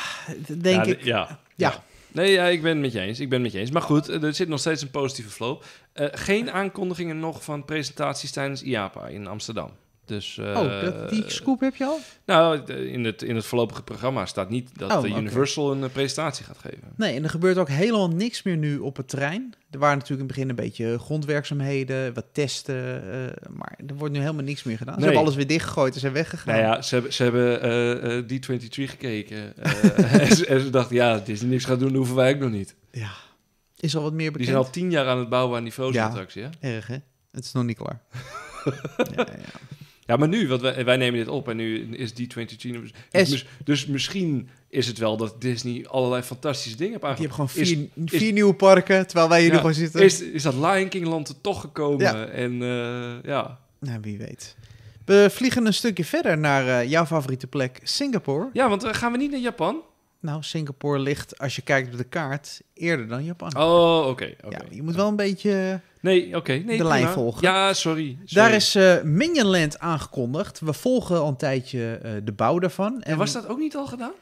denk ik. Ja, ja. Nee, ja, ik ben het met je eens. Ik ben het met je eens. Maar goed, er zit nog steeds een positieve flow. geen aankondigingen nog van presentaties tijdens IAPA in Amsterdam. Dus, oh, eh, die scoop heb je al? Nou, in het, in het voorlopige programma staat niet dat oh, Universal een eh, presentatie gaat geven. Nee, en er gebeurt ook helemaal niks meer nu op het terrein. Er waren natuurlijk in het begin een beetje grondwerkzaamheden, wat testen, eh, maar er wordt nu helemaal niks meer gedaan. Ze hebben alles weer dichtgegooid en zijn weggegaan. Nou ja, ze hebben, ze hebben D23 gekeken en, ze, en, ze, dachten, ja, is niks gaat doen, hoeven wij ook nog niet. Ja, is al wat meer bekend. Die zijn al tien jaar aan het bouwen aan die Frozen-attractie, ja, Erg, hè? Het is nog niet klaar. ja, ja. Ja, maar nu, want wij, nemen dit op en nu is D23 Universe. Dus, dus misschien is het wel dat Disney allerlei fantastische dingen heeft aangepakt. Die hebben gewoon vier, vier nieuwe parken, terwijl wij hier nog zitten. Is, is dat Lion King land toch gekomen? Ja. En eh, ja... Nou, wie weet. We vliegen een stukje verder naar eh, jouw favoriete plek, Singapore. Ja, want uh, gaan we niet naar Japan? nou, Singapore ligt, als je kijkt op de kaart, eerder dan Japan. Oh, oké. ja, je moet wel een beetje nee, oké, nee, de lijn volgen. Ja, sorry. sorry. Daar is uh, eh, Land aangekondigd. We volgen al een tijdje eh, de bouw daarvan. En, was dat ook niet al gedaan?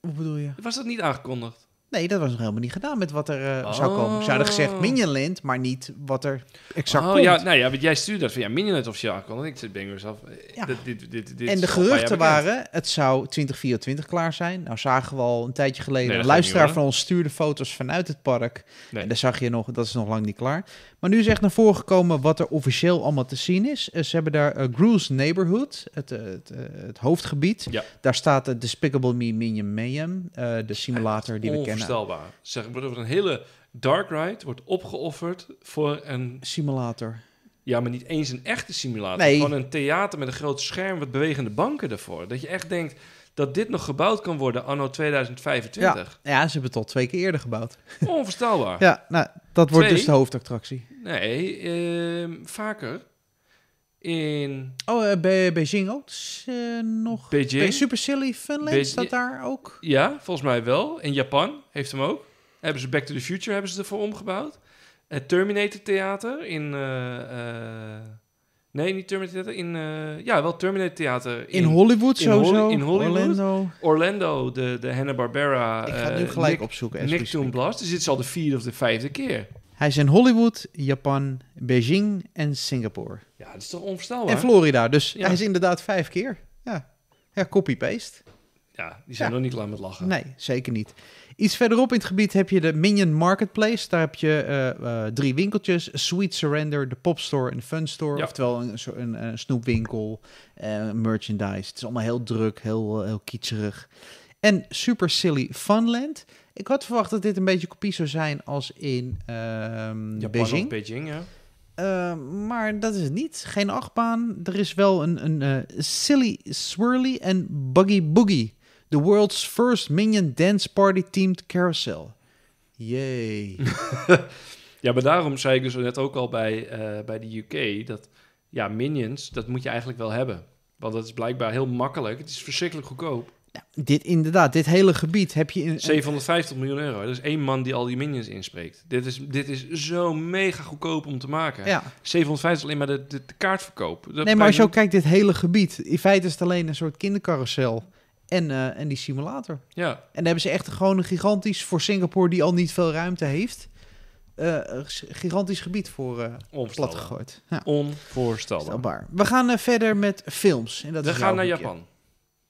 Wat bedoel je? Was dat niet aangekondigd? Nee, dat was nog helemaal niet gedaan met wat er eh, zou oh. komen. Ze hadden gezegd Minionland, maar niet wat er exact oh, komt. Ja, nou ja, want jij stuurde dat van ja, Minionland of eh, ja, ik zit bij mezelf. Dit, dit, dit, dit en de geruchten waren, het zou 2024 klaar zijn. Nou zagen we al een tijdje geleden, luisteraar van ons stuurde foto's vanuit het park. En daar zag je nog, dat is nog lang niet klaar. Maar nu is echt naar voren gekomen wat er officieel allemaal te zien is. Eh, ze hebben daar uh, Neighborhood, het, het, het hoofdgebied. Ja. Daar staat de Despicable Me Minion Mayhem, de simulator die we kennen onvoorstelbaar. Nee. Nou. Zeg, wordt een hele dark ride wordt opgeofferd voor een... Simulator. Ja, maar niet eens een echte simulator. van een theater met een groot scherm met bewegende banken ervoor. Dat je echt denkt dat dit nog gebouwd kan worden anno 2025. Ja, ja ze hebben het al twee keer eerder gebouwd. Onvoorstelbaar. ja, nou, dat wordt dus de hoofdattractie. Nee, ehm, vaker. In... Oh, eh, bij Beijing ook dus, eh, nog. Beijing. Super Silly Funland staat daar ook. Ja, volgens mij wel. In Japan heeft hem ook. Hebben ze Back to the Future hebben ze ervoor omgebouwd. Het Terminator Theater in... Eh, nee, niet Terminator Theater. In, ja, wel Terminator Theater. In, in Hollywood sowieso. in Hollywood. Orlando. Orlando, de, de Hanna-Barbera. Ik ga het nu gelijk opzoeken. Nick Toon Blast. Dus dit is al de vierde of de vijfde keer. Hij is in Hollywood, Japan, Beijing en Singapore. Ja, dat is toch onvoorstelbaar? En Florida, dus ja. hij is inderdaad vijf keer. Ja, ja copy-paste. Ja, die zijn nog niet klaar met lachen. Nee, zeker niet. Iets verderop in het gebied heb je de Minion Marketplace. Daar heb je eh, eh, drie winkeltjes. Sweet Surrender, de Popstore en Fun Store. Oftewel een, een, snoepwinkel, eh, merchandise. Het is allemaal heel druk, heel, heel kitscherig. En Super Silly Funland. Ik had verwacht dat dit een beetje kopie zou zijn als in ehm, Japan Beijing. ja. Ehm, maar dat is het niet. Geen achtbaan. Er is wel een, een eh, silly swirly en buggy boogie. The world's first minion dance party themed carousel. Yay. ja, maar daarom zei ik dus net ook al bij, eh, bij de UK dat ja, minions, dat moet je eigenlijk wel hebben. Want dat is blijkbaar heel makkelijk. Het is verschrikkelijk goedkoop dit inderdaad, dit hele gebied heb je... In, 750 miljoen euro. Dat is één man die al die minions inspreekt. Dit is, dit is zo mega goedkoop om te maken. Ja. 750 alleen maar de, de, kaartverkoop. nee, maar als je ook kijkt, dit hele gebied. In feite is het alleen een soort kindercarousel. En, eh, en die simulator. Ja. En daar hebben ze echt gewoon een gigantisch... voor Singapore, die al niet veel ruimte heeft... Eh, gigantisch gebied voor uh, plat gegooid. Ja. Onvoorstelbaar. We gaan verder met films. En dat We gaan naar Japan.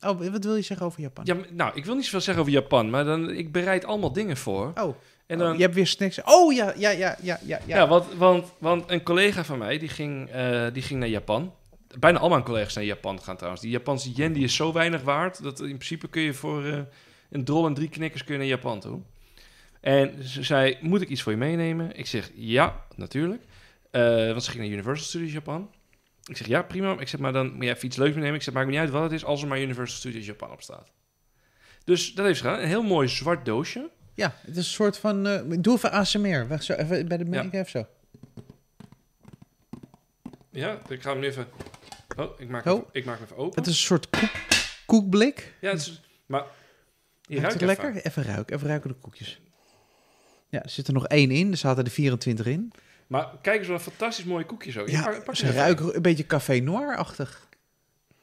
Oh, wat wil je zeggen over Japan? Ja, nou, ik wil niet zoveel zeggen over Japan, maar dan, ik bereid allemaal dingen voor. Oh, en dan, oh, je hebt weer snacks. Oh, ja, ja, ja, ja, ja. Ja, want, want, want een collega van mij, die ging, eh, die ging naar Japan. Bijna allemaal mijn collega's naar Japan gaan trouwens. Die Japanse yen die is zo weinig waard, dat in principe kun je voor eh, een drol en drie knikkers kun naar Japan toe. En ze zei, moet ik iets voor je meenemen? Ik zeg, ja, natuurlijk. Uh, want ze ging naar Universal Studios Japan. Ik zeg, ja, prima. Ik zeg, maar dan moet je even iets leuks meenemen. Ik zeg, maakt me niet uit wat het is, als er maar Universal Studios Japan op staat. Dus dat heeft ze gedaan. Een heel mooi zwart doosje. Ja, het is een soort van... Uh, doe even ASMR. Weg zo, even bij de mic ja. zo. Ja, ik ga hem even... Oh, ik maak, Hem, ik maak hem even open. Het is een soort koek, koekblik. Ja, het is, maar... Je ruikt het lekker? Even ruiken. Even ruiken de koekjes. Ja, er zit er nog één in. Er zaten er 24 in. Maar kijk eens wat een fantastisch mooie koekje zo. ja, ze ruiken een beetje café noir-achtig. Ze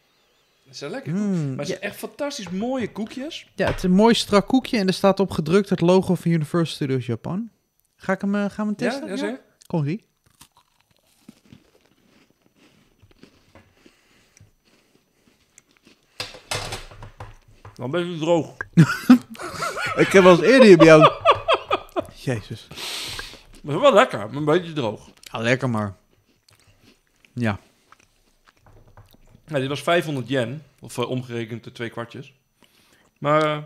zijn lekker. Hmm. maar ze zijn echt fantastisch mooie koekjes. Ja, het is een mooi strak koekje en er staat op gedrukt het logo van Universal Studios Japan. Ga ik hem, eh, gaan we testen? Ja, ja, Kom, hier. Dan ben je droog. ik heb als eerder bij jou... Jezus maar wel lekker, maar een beetje droog. Ja, lekker maar. Ja. ja dit was 500 yen, of eh, omgerekend de eh, twee kwartjes. Maar eh,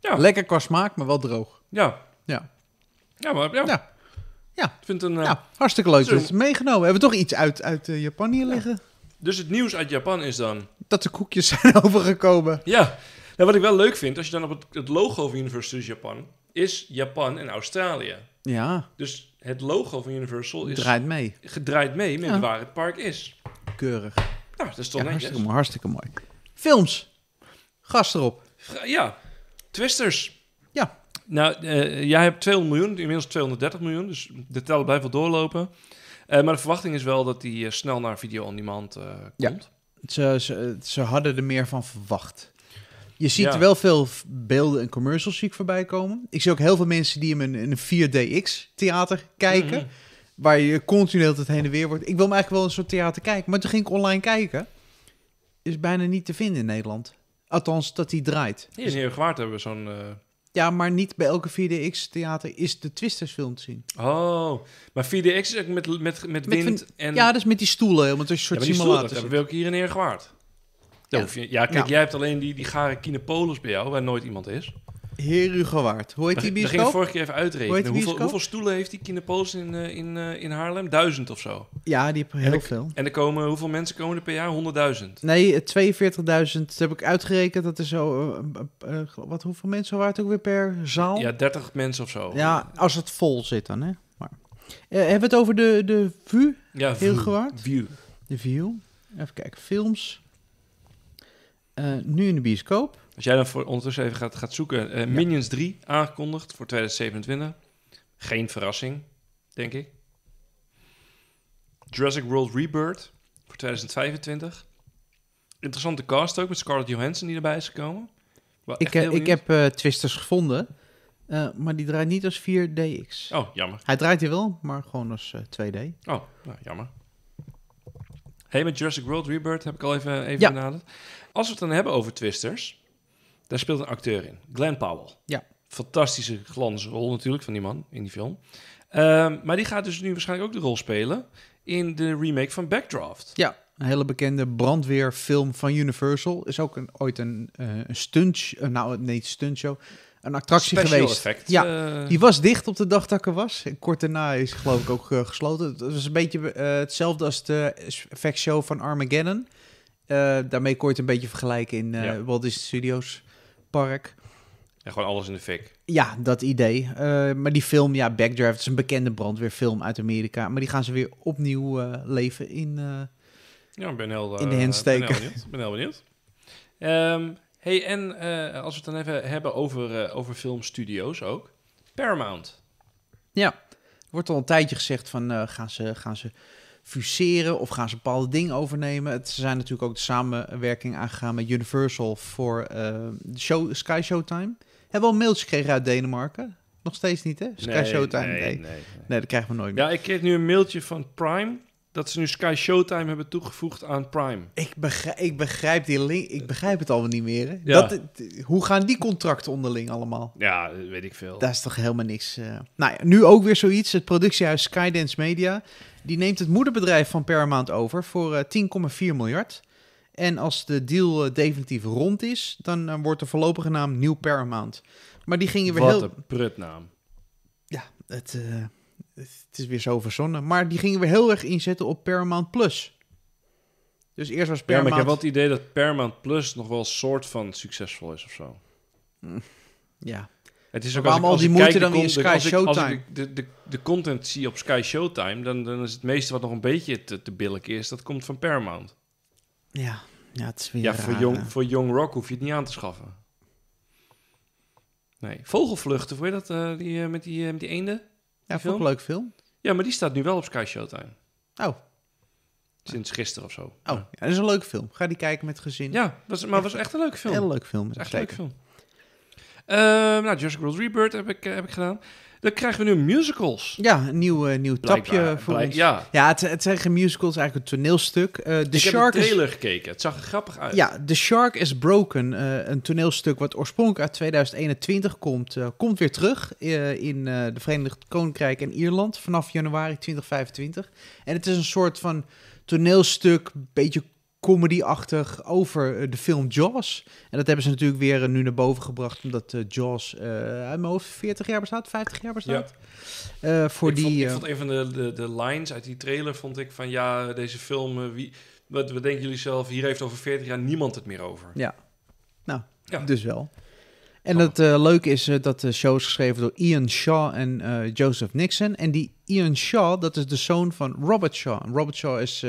ja. Lekker qua smaak, maar wel droog. Ja. Ja. Ja, maar ja. ja. ja. Ik vind een, ja, hartstikke leuk. Dat is meegenomen. Hebben We toch iets uit, uit Japan hier liggen. Dus het nieuws uit Japan is dan... Dat de koekjes zijn overgekomen. Ja. Nou, wat ik wel leuk vind, als je dan op het, het logo van University Japan... is Japan en Australië. Ja. Dus het logo van Universal is... Draait mee. Gedraaid mee met waar het park is. Keurig. Nou, dat is toch een netjes. Hartstikke, mooi, hartstikke mooi. Films. Gast erop. Ja. Twisters. Ja. Nou, eh, jij hebt 200 miljoen, inmiddels 230 miljoen. Dus de tellen blijven doorlopen. Eh, maar de verwachting is wel dat die eh, snel naar video on demand komt. Ja. Ze, ze, ze hadden er meer van verwacht. Je ziet wel veel beelden en commercials zie ik voorbij komen. Ik zie ook heel veel mensen die hem in een 4DX-theater kijken. Mm-hmm. Waar je continu het heen en weer wordt. Ik wil me eigenlijk wel een soort theater kijken. Maar toen ging ik online kijken. Is bijna niet te vinden in Nederland. Althans, dat hij draait. Die is heel gewaard hebben, we zo'n... Eh, ja, maar niet bij elke 4DX-theater is de Twisters-film te zien. Oh, maar 4DX is ook met, met, met, wind en... Ja, dus met die stoelen, helemaal een soort simulator. Dat wil ik hier in Eergewaard ja. ja, kijk, jij hebt alleen die, die gare kinepolis bij jou, waar nooit iemand is. Heer Hugo Waard. Hoe heet die bioscoop? Daar ging vorige keer even uitrekenen. hoeveel, hoeveel, stoelen heeft die Kinepolis in, eh, in, eh, in Haarlem? Duizend of zo? Ja, die hebben heel veel. En er komen, hoeveel mensen komen er per jaar? 100.000? Nee, 42.000 eh, heb ik uitgerekend. Dat is zo, wat, hoeveel mensen waard ook weer per zaal? Ja, 30 mensen of zo. Ja, als het vol zit dan, hè. Maar, hebben we het over de, de VU? Ja, Heel View. De VU. Even kijken, films. Eh, nu in de bioscoop. Als jij dan voor ondertussen even gaat, gaat zoeken. Eh, Minions 3 aangekondigd voor 2027. Geen verrassing, denk ik. Jurassic World Rebirth voor 2025. Interessante cast ook met Scarlett Johansson die erbij is gekomen. ik, eh, heb, ik heb twisters gevonden, maar die draait niet als 4DX. Oh, jammer. Hij draait hier wel, maar gewoon als 2D. Oh, nou, jammer. Hey, met Jurassic World Rebirth heb ik al even, even ja. benaderd. Als we het dan hebben over twisters, daar speelt een acteur in, Glenn Powell. Ja. Fantastische glansrol natuurlijk van die man in die film. Ehm, maar die gaat dus nu waarschijnlijk ook de rol spelen in de remake van Backdraft. Ja, een hele bekende brandweerfilm van Universal. Is ook een, ooit een, eh, een stunt, uh, nou nee, stuntshow, een attractie Special geweest. Effect. Ja, eh. die was dicht op de dag dat er was. kort daarna is geloof ik ook gesloten. Het was een beetje hetzelfde als de effectshow van Armageddon. Eh, daarmee kon het een beetje vergelijken in eh, ja. Walt Disney Studios Park. En gewoon alles in de fik. Ja, dat idee. Uh, maar die film, ja, Backdraft is een bekende brandweerfilm uit Amerika. Maar die gaan ze weer opnieuw uh, leven in, uh, ja, ben heel, in de handsteken. steken. Ben heel benieuwd. Um, hey, en als we het dan even hebben over, over filmstudio's ook. Paramount. Ja, wordt al een tijdje gezegd van gaan ze... Gaan ze fuseren of gaan ze bepaalde dingen overnemen. Het, ze zijn natuurlijk ook de samenwerking aangegaan met Universal voor uh, show, Sky Showtime. Hebben we een mailtje gekregen uit Denemarken? Nog steeds niet, hè? Sky nee, Showtime, nee nee, nee, nee. dat krijgen we nooit meer. Ja, ik kreeg nu een mailtje van Prime dat ze nu Sky Showtime hebben toegevoegd aan Prime. Ik begrijp, ik begrijp die link, ik begrijp het al niet meer. Dat, hoe gaan die contracten onderling allemaal? Ja, weet ik veel. Daar is toch helemaal niks. Eh. Nou nu ook weer zoiets. Het productiehuis Skydance Media die neemt het moederbedrijf van Paramount over voor 10,4 eh, miljard. En als de deal eh, definitief rond is, dan wordt de voorlopige naam nieuw Paramount. Maar die gingen weer heel. Wat een prutnaam. Ja, het het is weer zo verzonnen. Maar die gingen we heel erg inzetten op Paramount Plus. Dus eerst was Paramount... Ja, maar ik heb wel het idee dat Paramount Plus nog wel een soort van succesvol is of zo. ja. Het is ook waarom als al die moeite dan in Sky Showtime? als ik de, de, de, content zie op Sky Showtime, dan, dan is het meeste wat nog een beetje te, te billig is, dat komt van Paramount. Ja, ja het is weer Ja, voor, jong, voor Young Rock hoef je het niet aan te schaffen. Nee, vogelvluchten, voor je dat? Eh, die, eh, met, die, eh, met die eenden? Ja, vond ik een leuk film. Ja, maar die staat nu wel op Sky Showtime. Oh. Sinds gisteren of zo. Oh, ja, dat is een leuke film. Ga die kijken met gezin. Ja, was, maar was echt een leuke film. Heel leuk film. Echt een leuke film. Ehm nou, Jurassic World Rebirth heb ik, eh, heb ik gedaan. Dan krijgen we nu musicals. Ja, een nieuw, eh, nieuw tapje voor blijk, ons. Ja, het, het, zijn geen musicals, eigenlijk een toneelstuk. De eh, The ik Shark heb de trailer is... gekeken, het zag er grappig uit. Ja, The Shark is Broken, eh, een toneelstuk wat oorspronkelijk uit 2021 komt, komt weer terug in de Verenigd Koninkrijk en Ierland vanaf januari 2025. En het is een soort van toneelstuk, beetje comedy-achtig over eh, de film Jaws. En dat hebben ze natuurlijk weer eh, nu naar boven gebracht, omdat eh, Jaws uh, uit 40 jaar bestaat, 50 jaar bestaat. voor ik die, vond, ik vond een van de, de, lines uit die trailer, vond ik van ja, deze film, wie, wat, wat denken jullie zelf, hier heeft over 40 jaar niemand het meer over. Ja, nou, ja. dus wel. En het eh, leuke is eh, dat de show is geschreven door Ian Shaw en eh, Joseph Nixon. En die Ian Shaw, dat is de zoon van Robert Shaw. En Robert Shaw is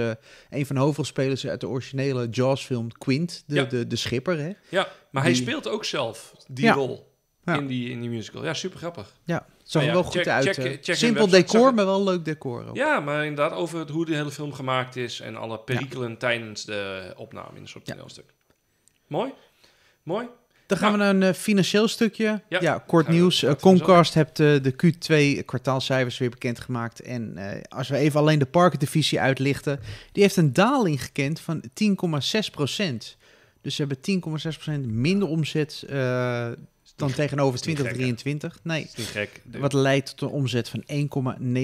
een van de hoofdspelers uit de originele Jaws-film Quint, de, de, de, schipper. Hè? Ja, maar hij speelt ook zelf die rol In, die, in die musical. Ja, super grappig. Ja, zag er wel goed uit. Simpel decor, maar wel leuk decor. Ja, maar inderdaad over hoe de hele film gemaakt is en alle perikelen tijdens de opname in een soort toneelstuk. Mooi, mooi. Dan gaan we nou. naar een eh, financieel stukje. Ja, kort nieuws. Eh, Comcast heeft eh, de Q2 kwartaalcijfers weer bekendgemaakt. En als we even alleen de parkendivisie uitlichten, die heeft een daling gekend van 10,6 procent. Dus ze hebben 10,6% minder omzet dan tegenover 2023. Nee, gek, wat leidt tot een omzet van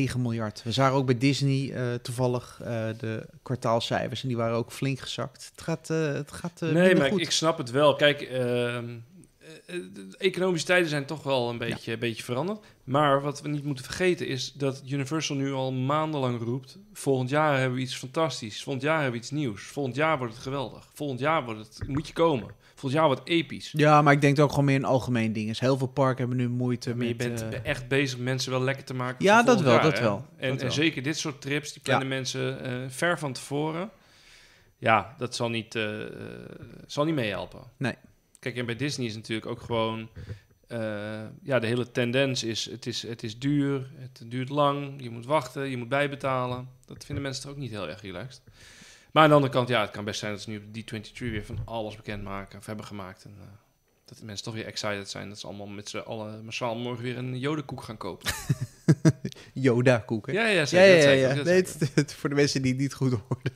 1,9 miljard. We zagen ook bij Disney eh, toevallig eh, de kwartaalcijfers en die waren ook flink gezakt. Het gaat, eh, het gaat Nee, maar ik snap het wel. Kijk, ehm, de economische tijden zijn toch wel een beetje, een beetje veranderd. Maar wat we niet moeten vergeten is dat Universal nu al maandenlang roept... volgend jaar hebben we iets fantastisch, volgend jaar hebben we iets nieuws... volgend jaar wordt het geweldig, volgend jaar wordt het, moet je komen volgens jou wat episch. Ja, maar ik denk ook gewoon meer een algemeen ding is. Heel veel parken hebben nu moeite ja, met... je bent eh, echt bezig mensen wel lekker te maken Ja, dat wel, dat, wel. En, zeker dit soort trips, die plannen mensen eh, ver van tevoren. Ja, dat zal niet, eh, zal niet meehelpen. Nee. Kijk, en bij Disney is natuurlijk ook gewoon... ja, de hele tendens is het, is, het is duur, het duurt lang, je moet wachten, je moet bijbetalen. Dat vinden mensen toch ook niet heel erg relaxed. Maar aan de andere kant, ja, het kan best zijn dat ze nu op D23 weer van alles bekend maken of hebben gemaakt. En, eh, dat de mensen toch weer excited zijn. Dat ze allemaal met z'n allen massaal morgen weer een Jodenkoek gaan kopen. joda koeken. Ja, ja, zeker. Ja, ja, ja, ja. Nee, het, voor de mensen die het niet goed hoorden.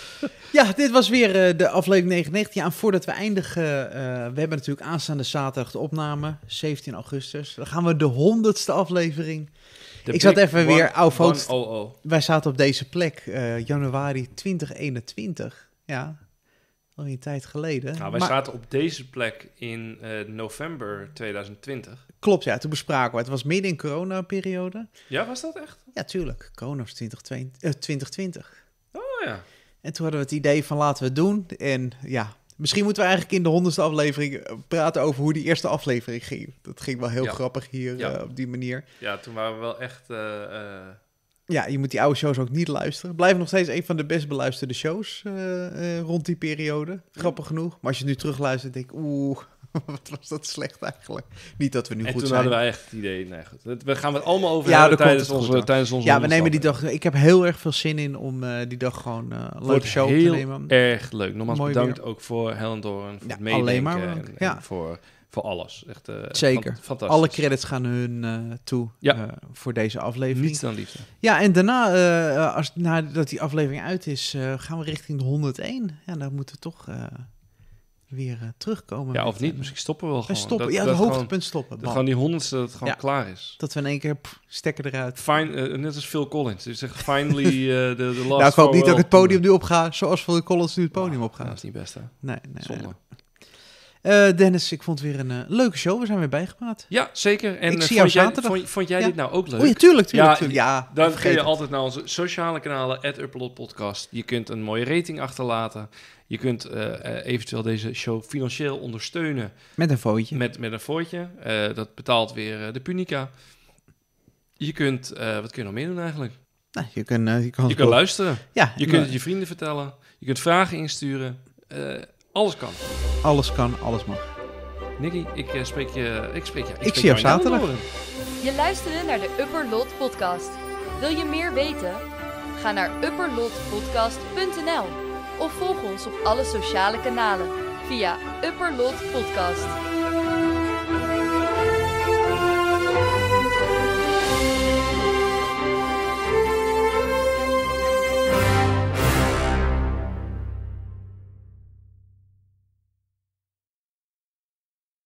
ja, dit was weer eh, de aflevering 99. Ja, voordat we eindigen, eh, we hebben natuurlijk aanstaande zaterdag de opname, 17 augustus. Dan gaan we de honderdste aflevering ik zat even weer oude foto's. Oh, oh. Wij zaten op deze plek uh, januari 2021. Ja, al een tijd geleden. Nou, wij zaten op deze plek in eh, november 2020. Klopt, ja. Toen bespraken we het. was midden in corona-periode. Ja, was dat echt? Ja, tuurlijk. Corona was 2020. 2020. Eh, oh ja. En toen hadden we het idee van laten we het doen. En ja, Misschien moeten we eigenlijk in de honderdste aflevering eh, praten over hoe die eerste aflevering ging. Dat ging wel heel grappig hier eh, op die manier. Ja, toen waren we wel echt. Eh, ja, je moet die oude shows ook niet luisteren. Blijf nog steeds een van de best beluisterde shows rond die periode. Grappig genoeg. Maar als je nu terugluistert, denk ik, oeh, wat was dat slecht eigenlijk? Niet dat we nu en goed zijn. En toen hadden we echt het idee, nee goed. We gaan het allemaal over tijdens, onze, tijdens, onze, Ja, we nemen die dag... Ik heb heel erg veel zin in om eh, die dag gewoon uh, een leuke show te nemen. erg leuk. Nogmaals bedankt ook voor Helen voor het meedenken. Alleen maar. En, voor, voor alles. Echt, eh, Zeker. Fantastisch. Alle credits gaan hun toe voor deze aflevering. Niets dan liefde. Ja, en daarna, als, nadat die aflevering uit is, gaan we richting de 101. En ja, dan moeten we toch weer eh, terugkomen. Ja, of niet. Eh, misschien stoppen we wel gewoon. Eh, stoppen, ja, het hoogtepunt gewoon, stoppen. Dat gewoon die honderdste dat het gewoon klaar is. Dat we in één keer pff, stekken eruit. Fine, net als Phil Collins. Dus zeg finally de de last Nou, ik hoop niet dat ik het podium nu opgaat zoals Phil Collins nu het podium nou, opgaat. Dat is niet best, hè? Nee, nee. Zonde. Eh, Dennis, ik vond het weer een eh, leuke show. We zijn weer bijgepraat. Ja, zeker. En ik eh, zie vond, jij, vond, vond jij dit nou ook leuk? O, oh ja, tuurlijk, Ja, ja dan ga je altijd naar onze sociale kanalen, Upload Podcast. Je kunt een mooie rating achterlaten. Je kunt eventueel deze show financieel ondersteunen. Met een fooitje. Met, met een vootje. dat betaalt weer de Punica. Je kunt, wat kun je nog meer doen eigenlijk? Nou, je, je, kan kunt luisteren. Ja, je kunt het je vrienden vertellen. Je kunt vragen insturen. Alles kan. Alles kan, alles mag. Nicky, ik eh, spreek je. Ik, spreek, je. ik, Ik zie op zaterdag. Je luisterde naar de Upper Lot Podcast. Wil je meer weten? Ga naar upperlotpodcast.nl of volg ons op alle sociale kanalen via Upper Lot Podcast.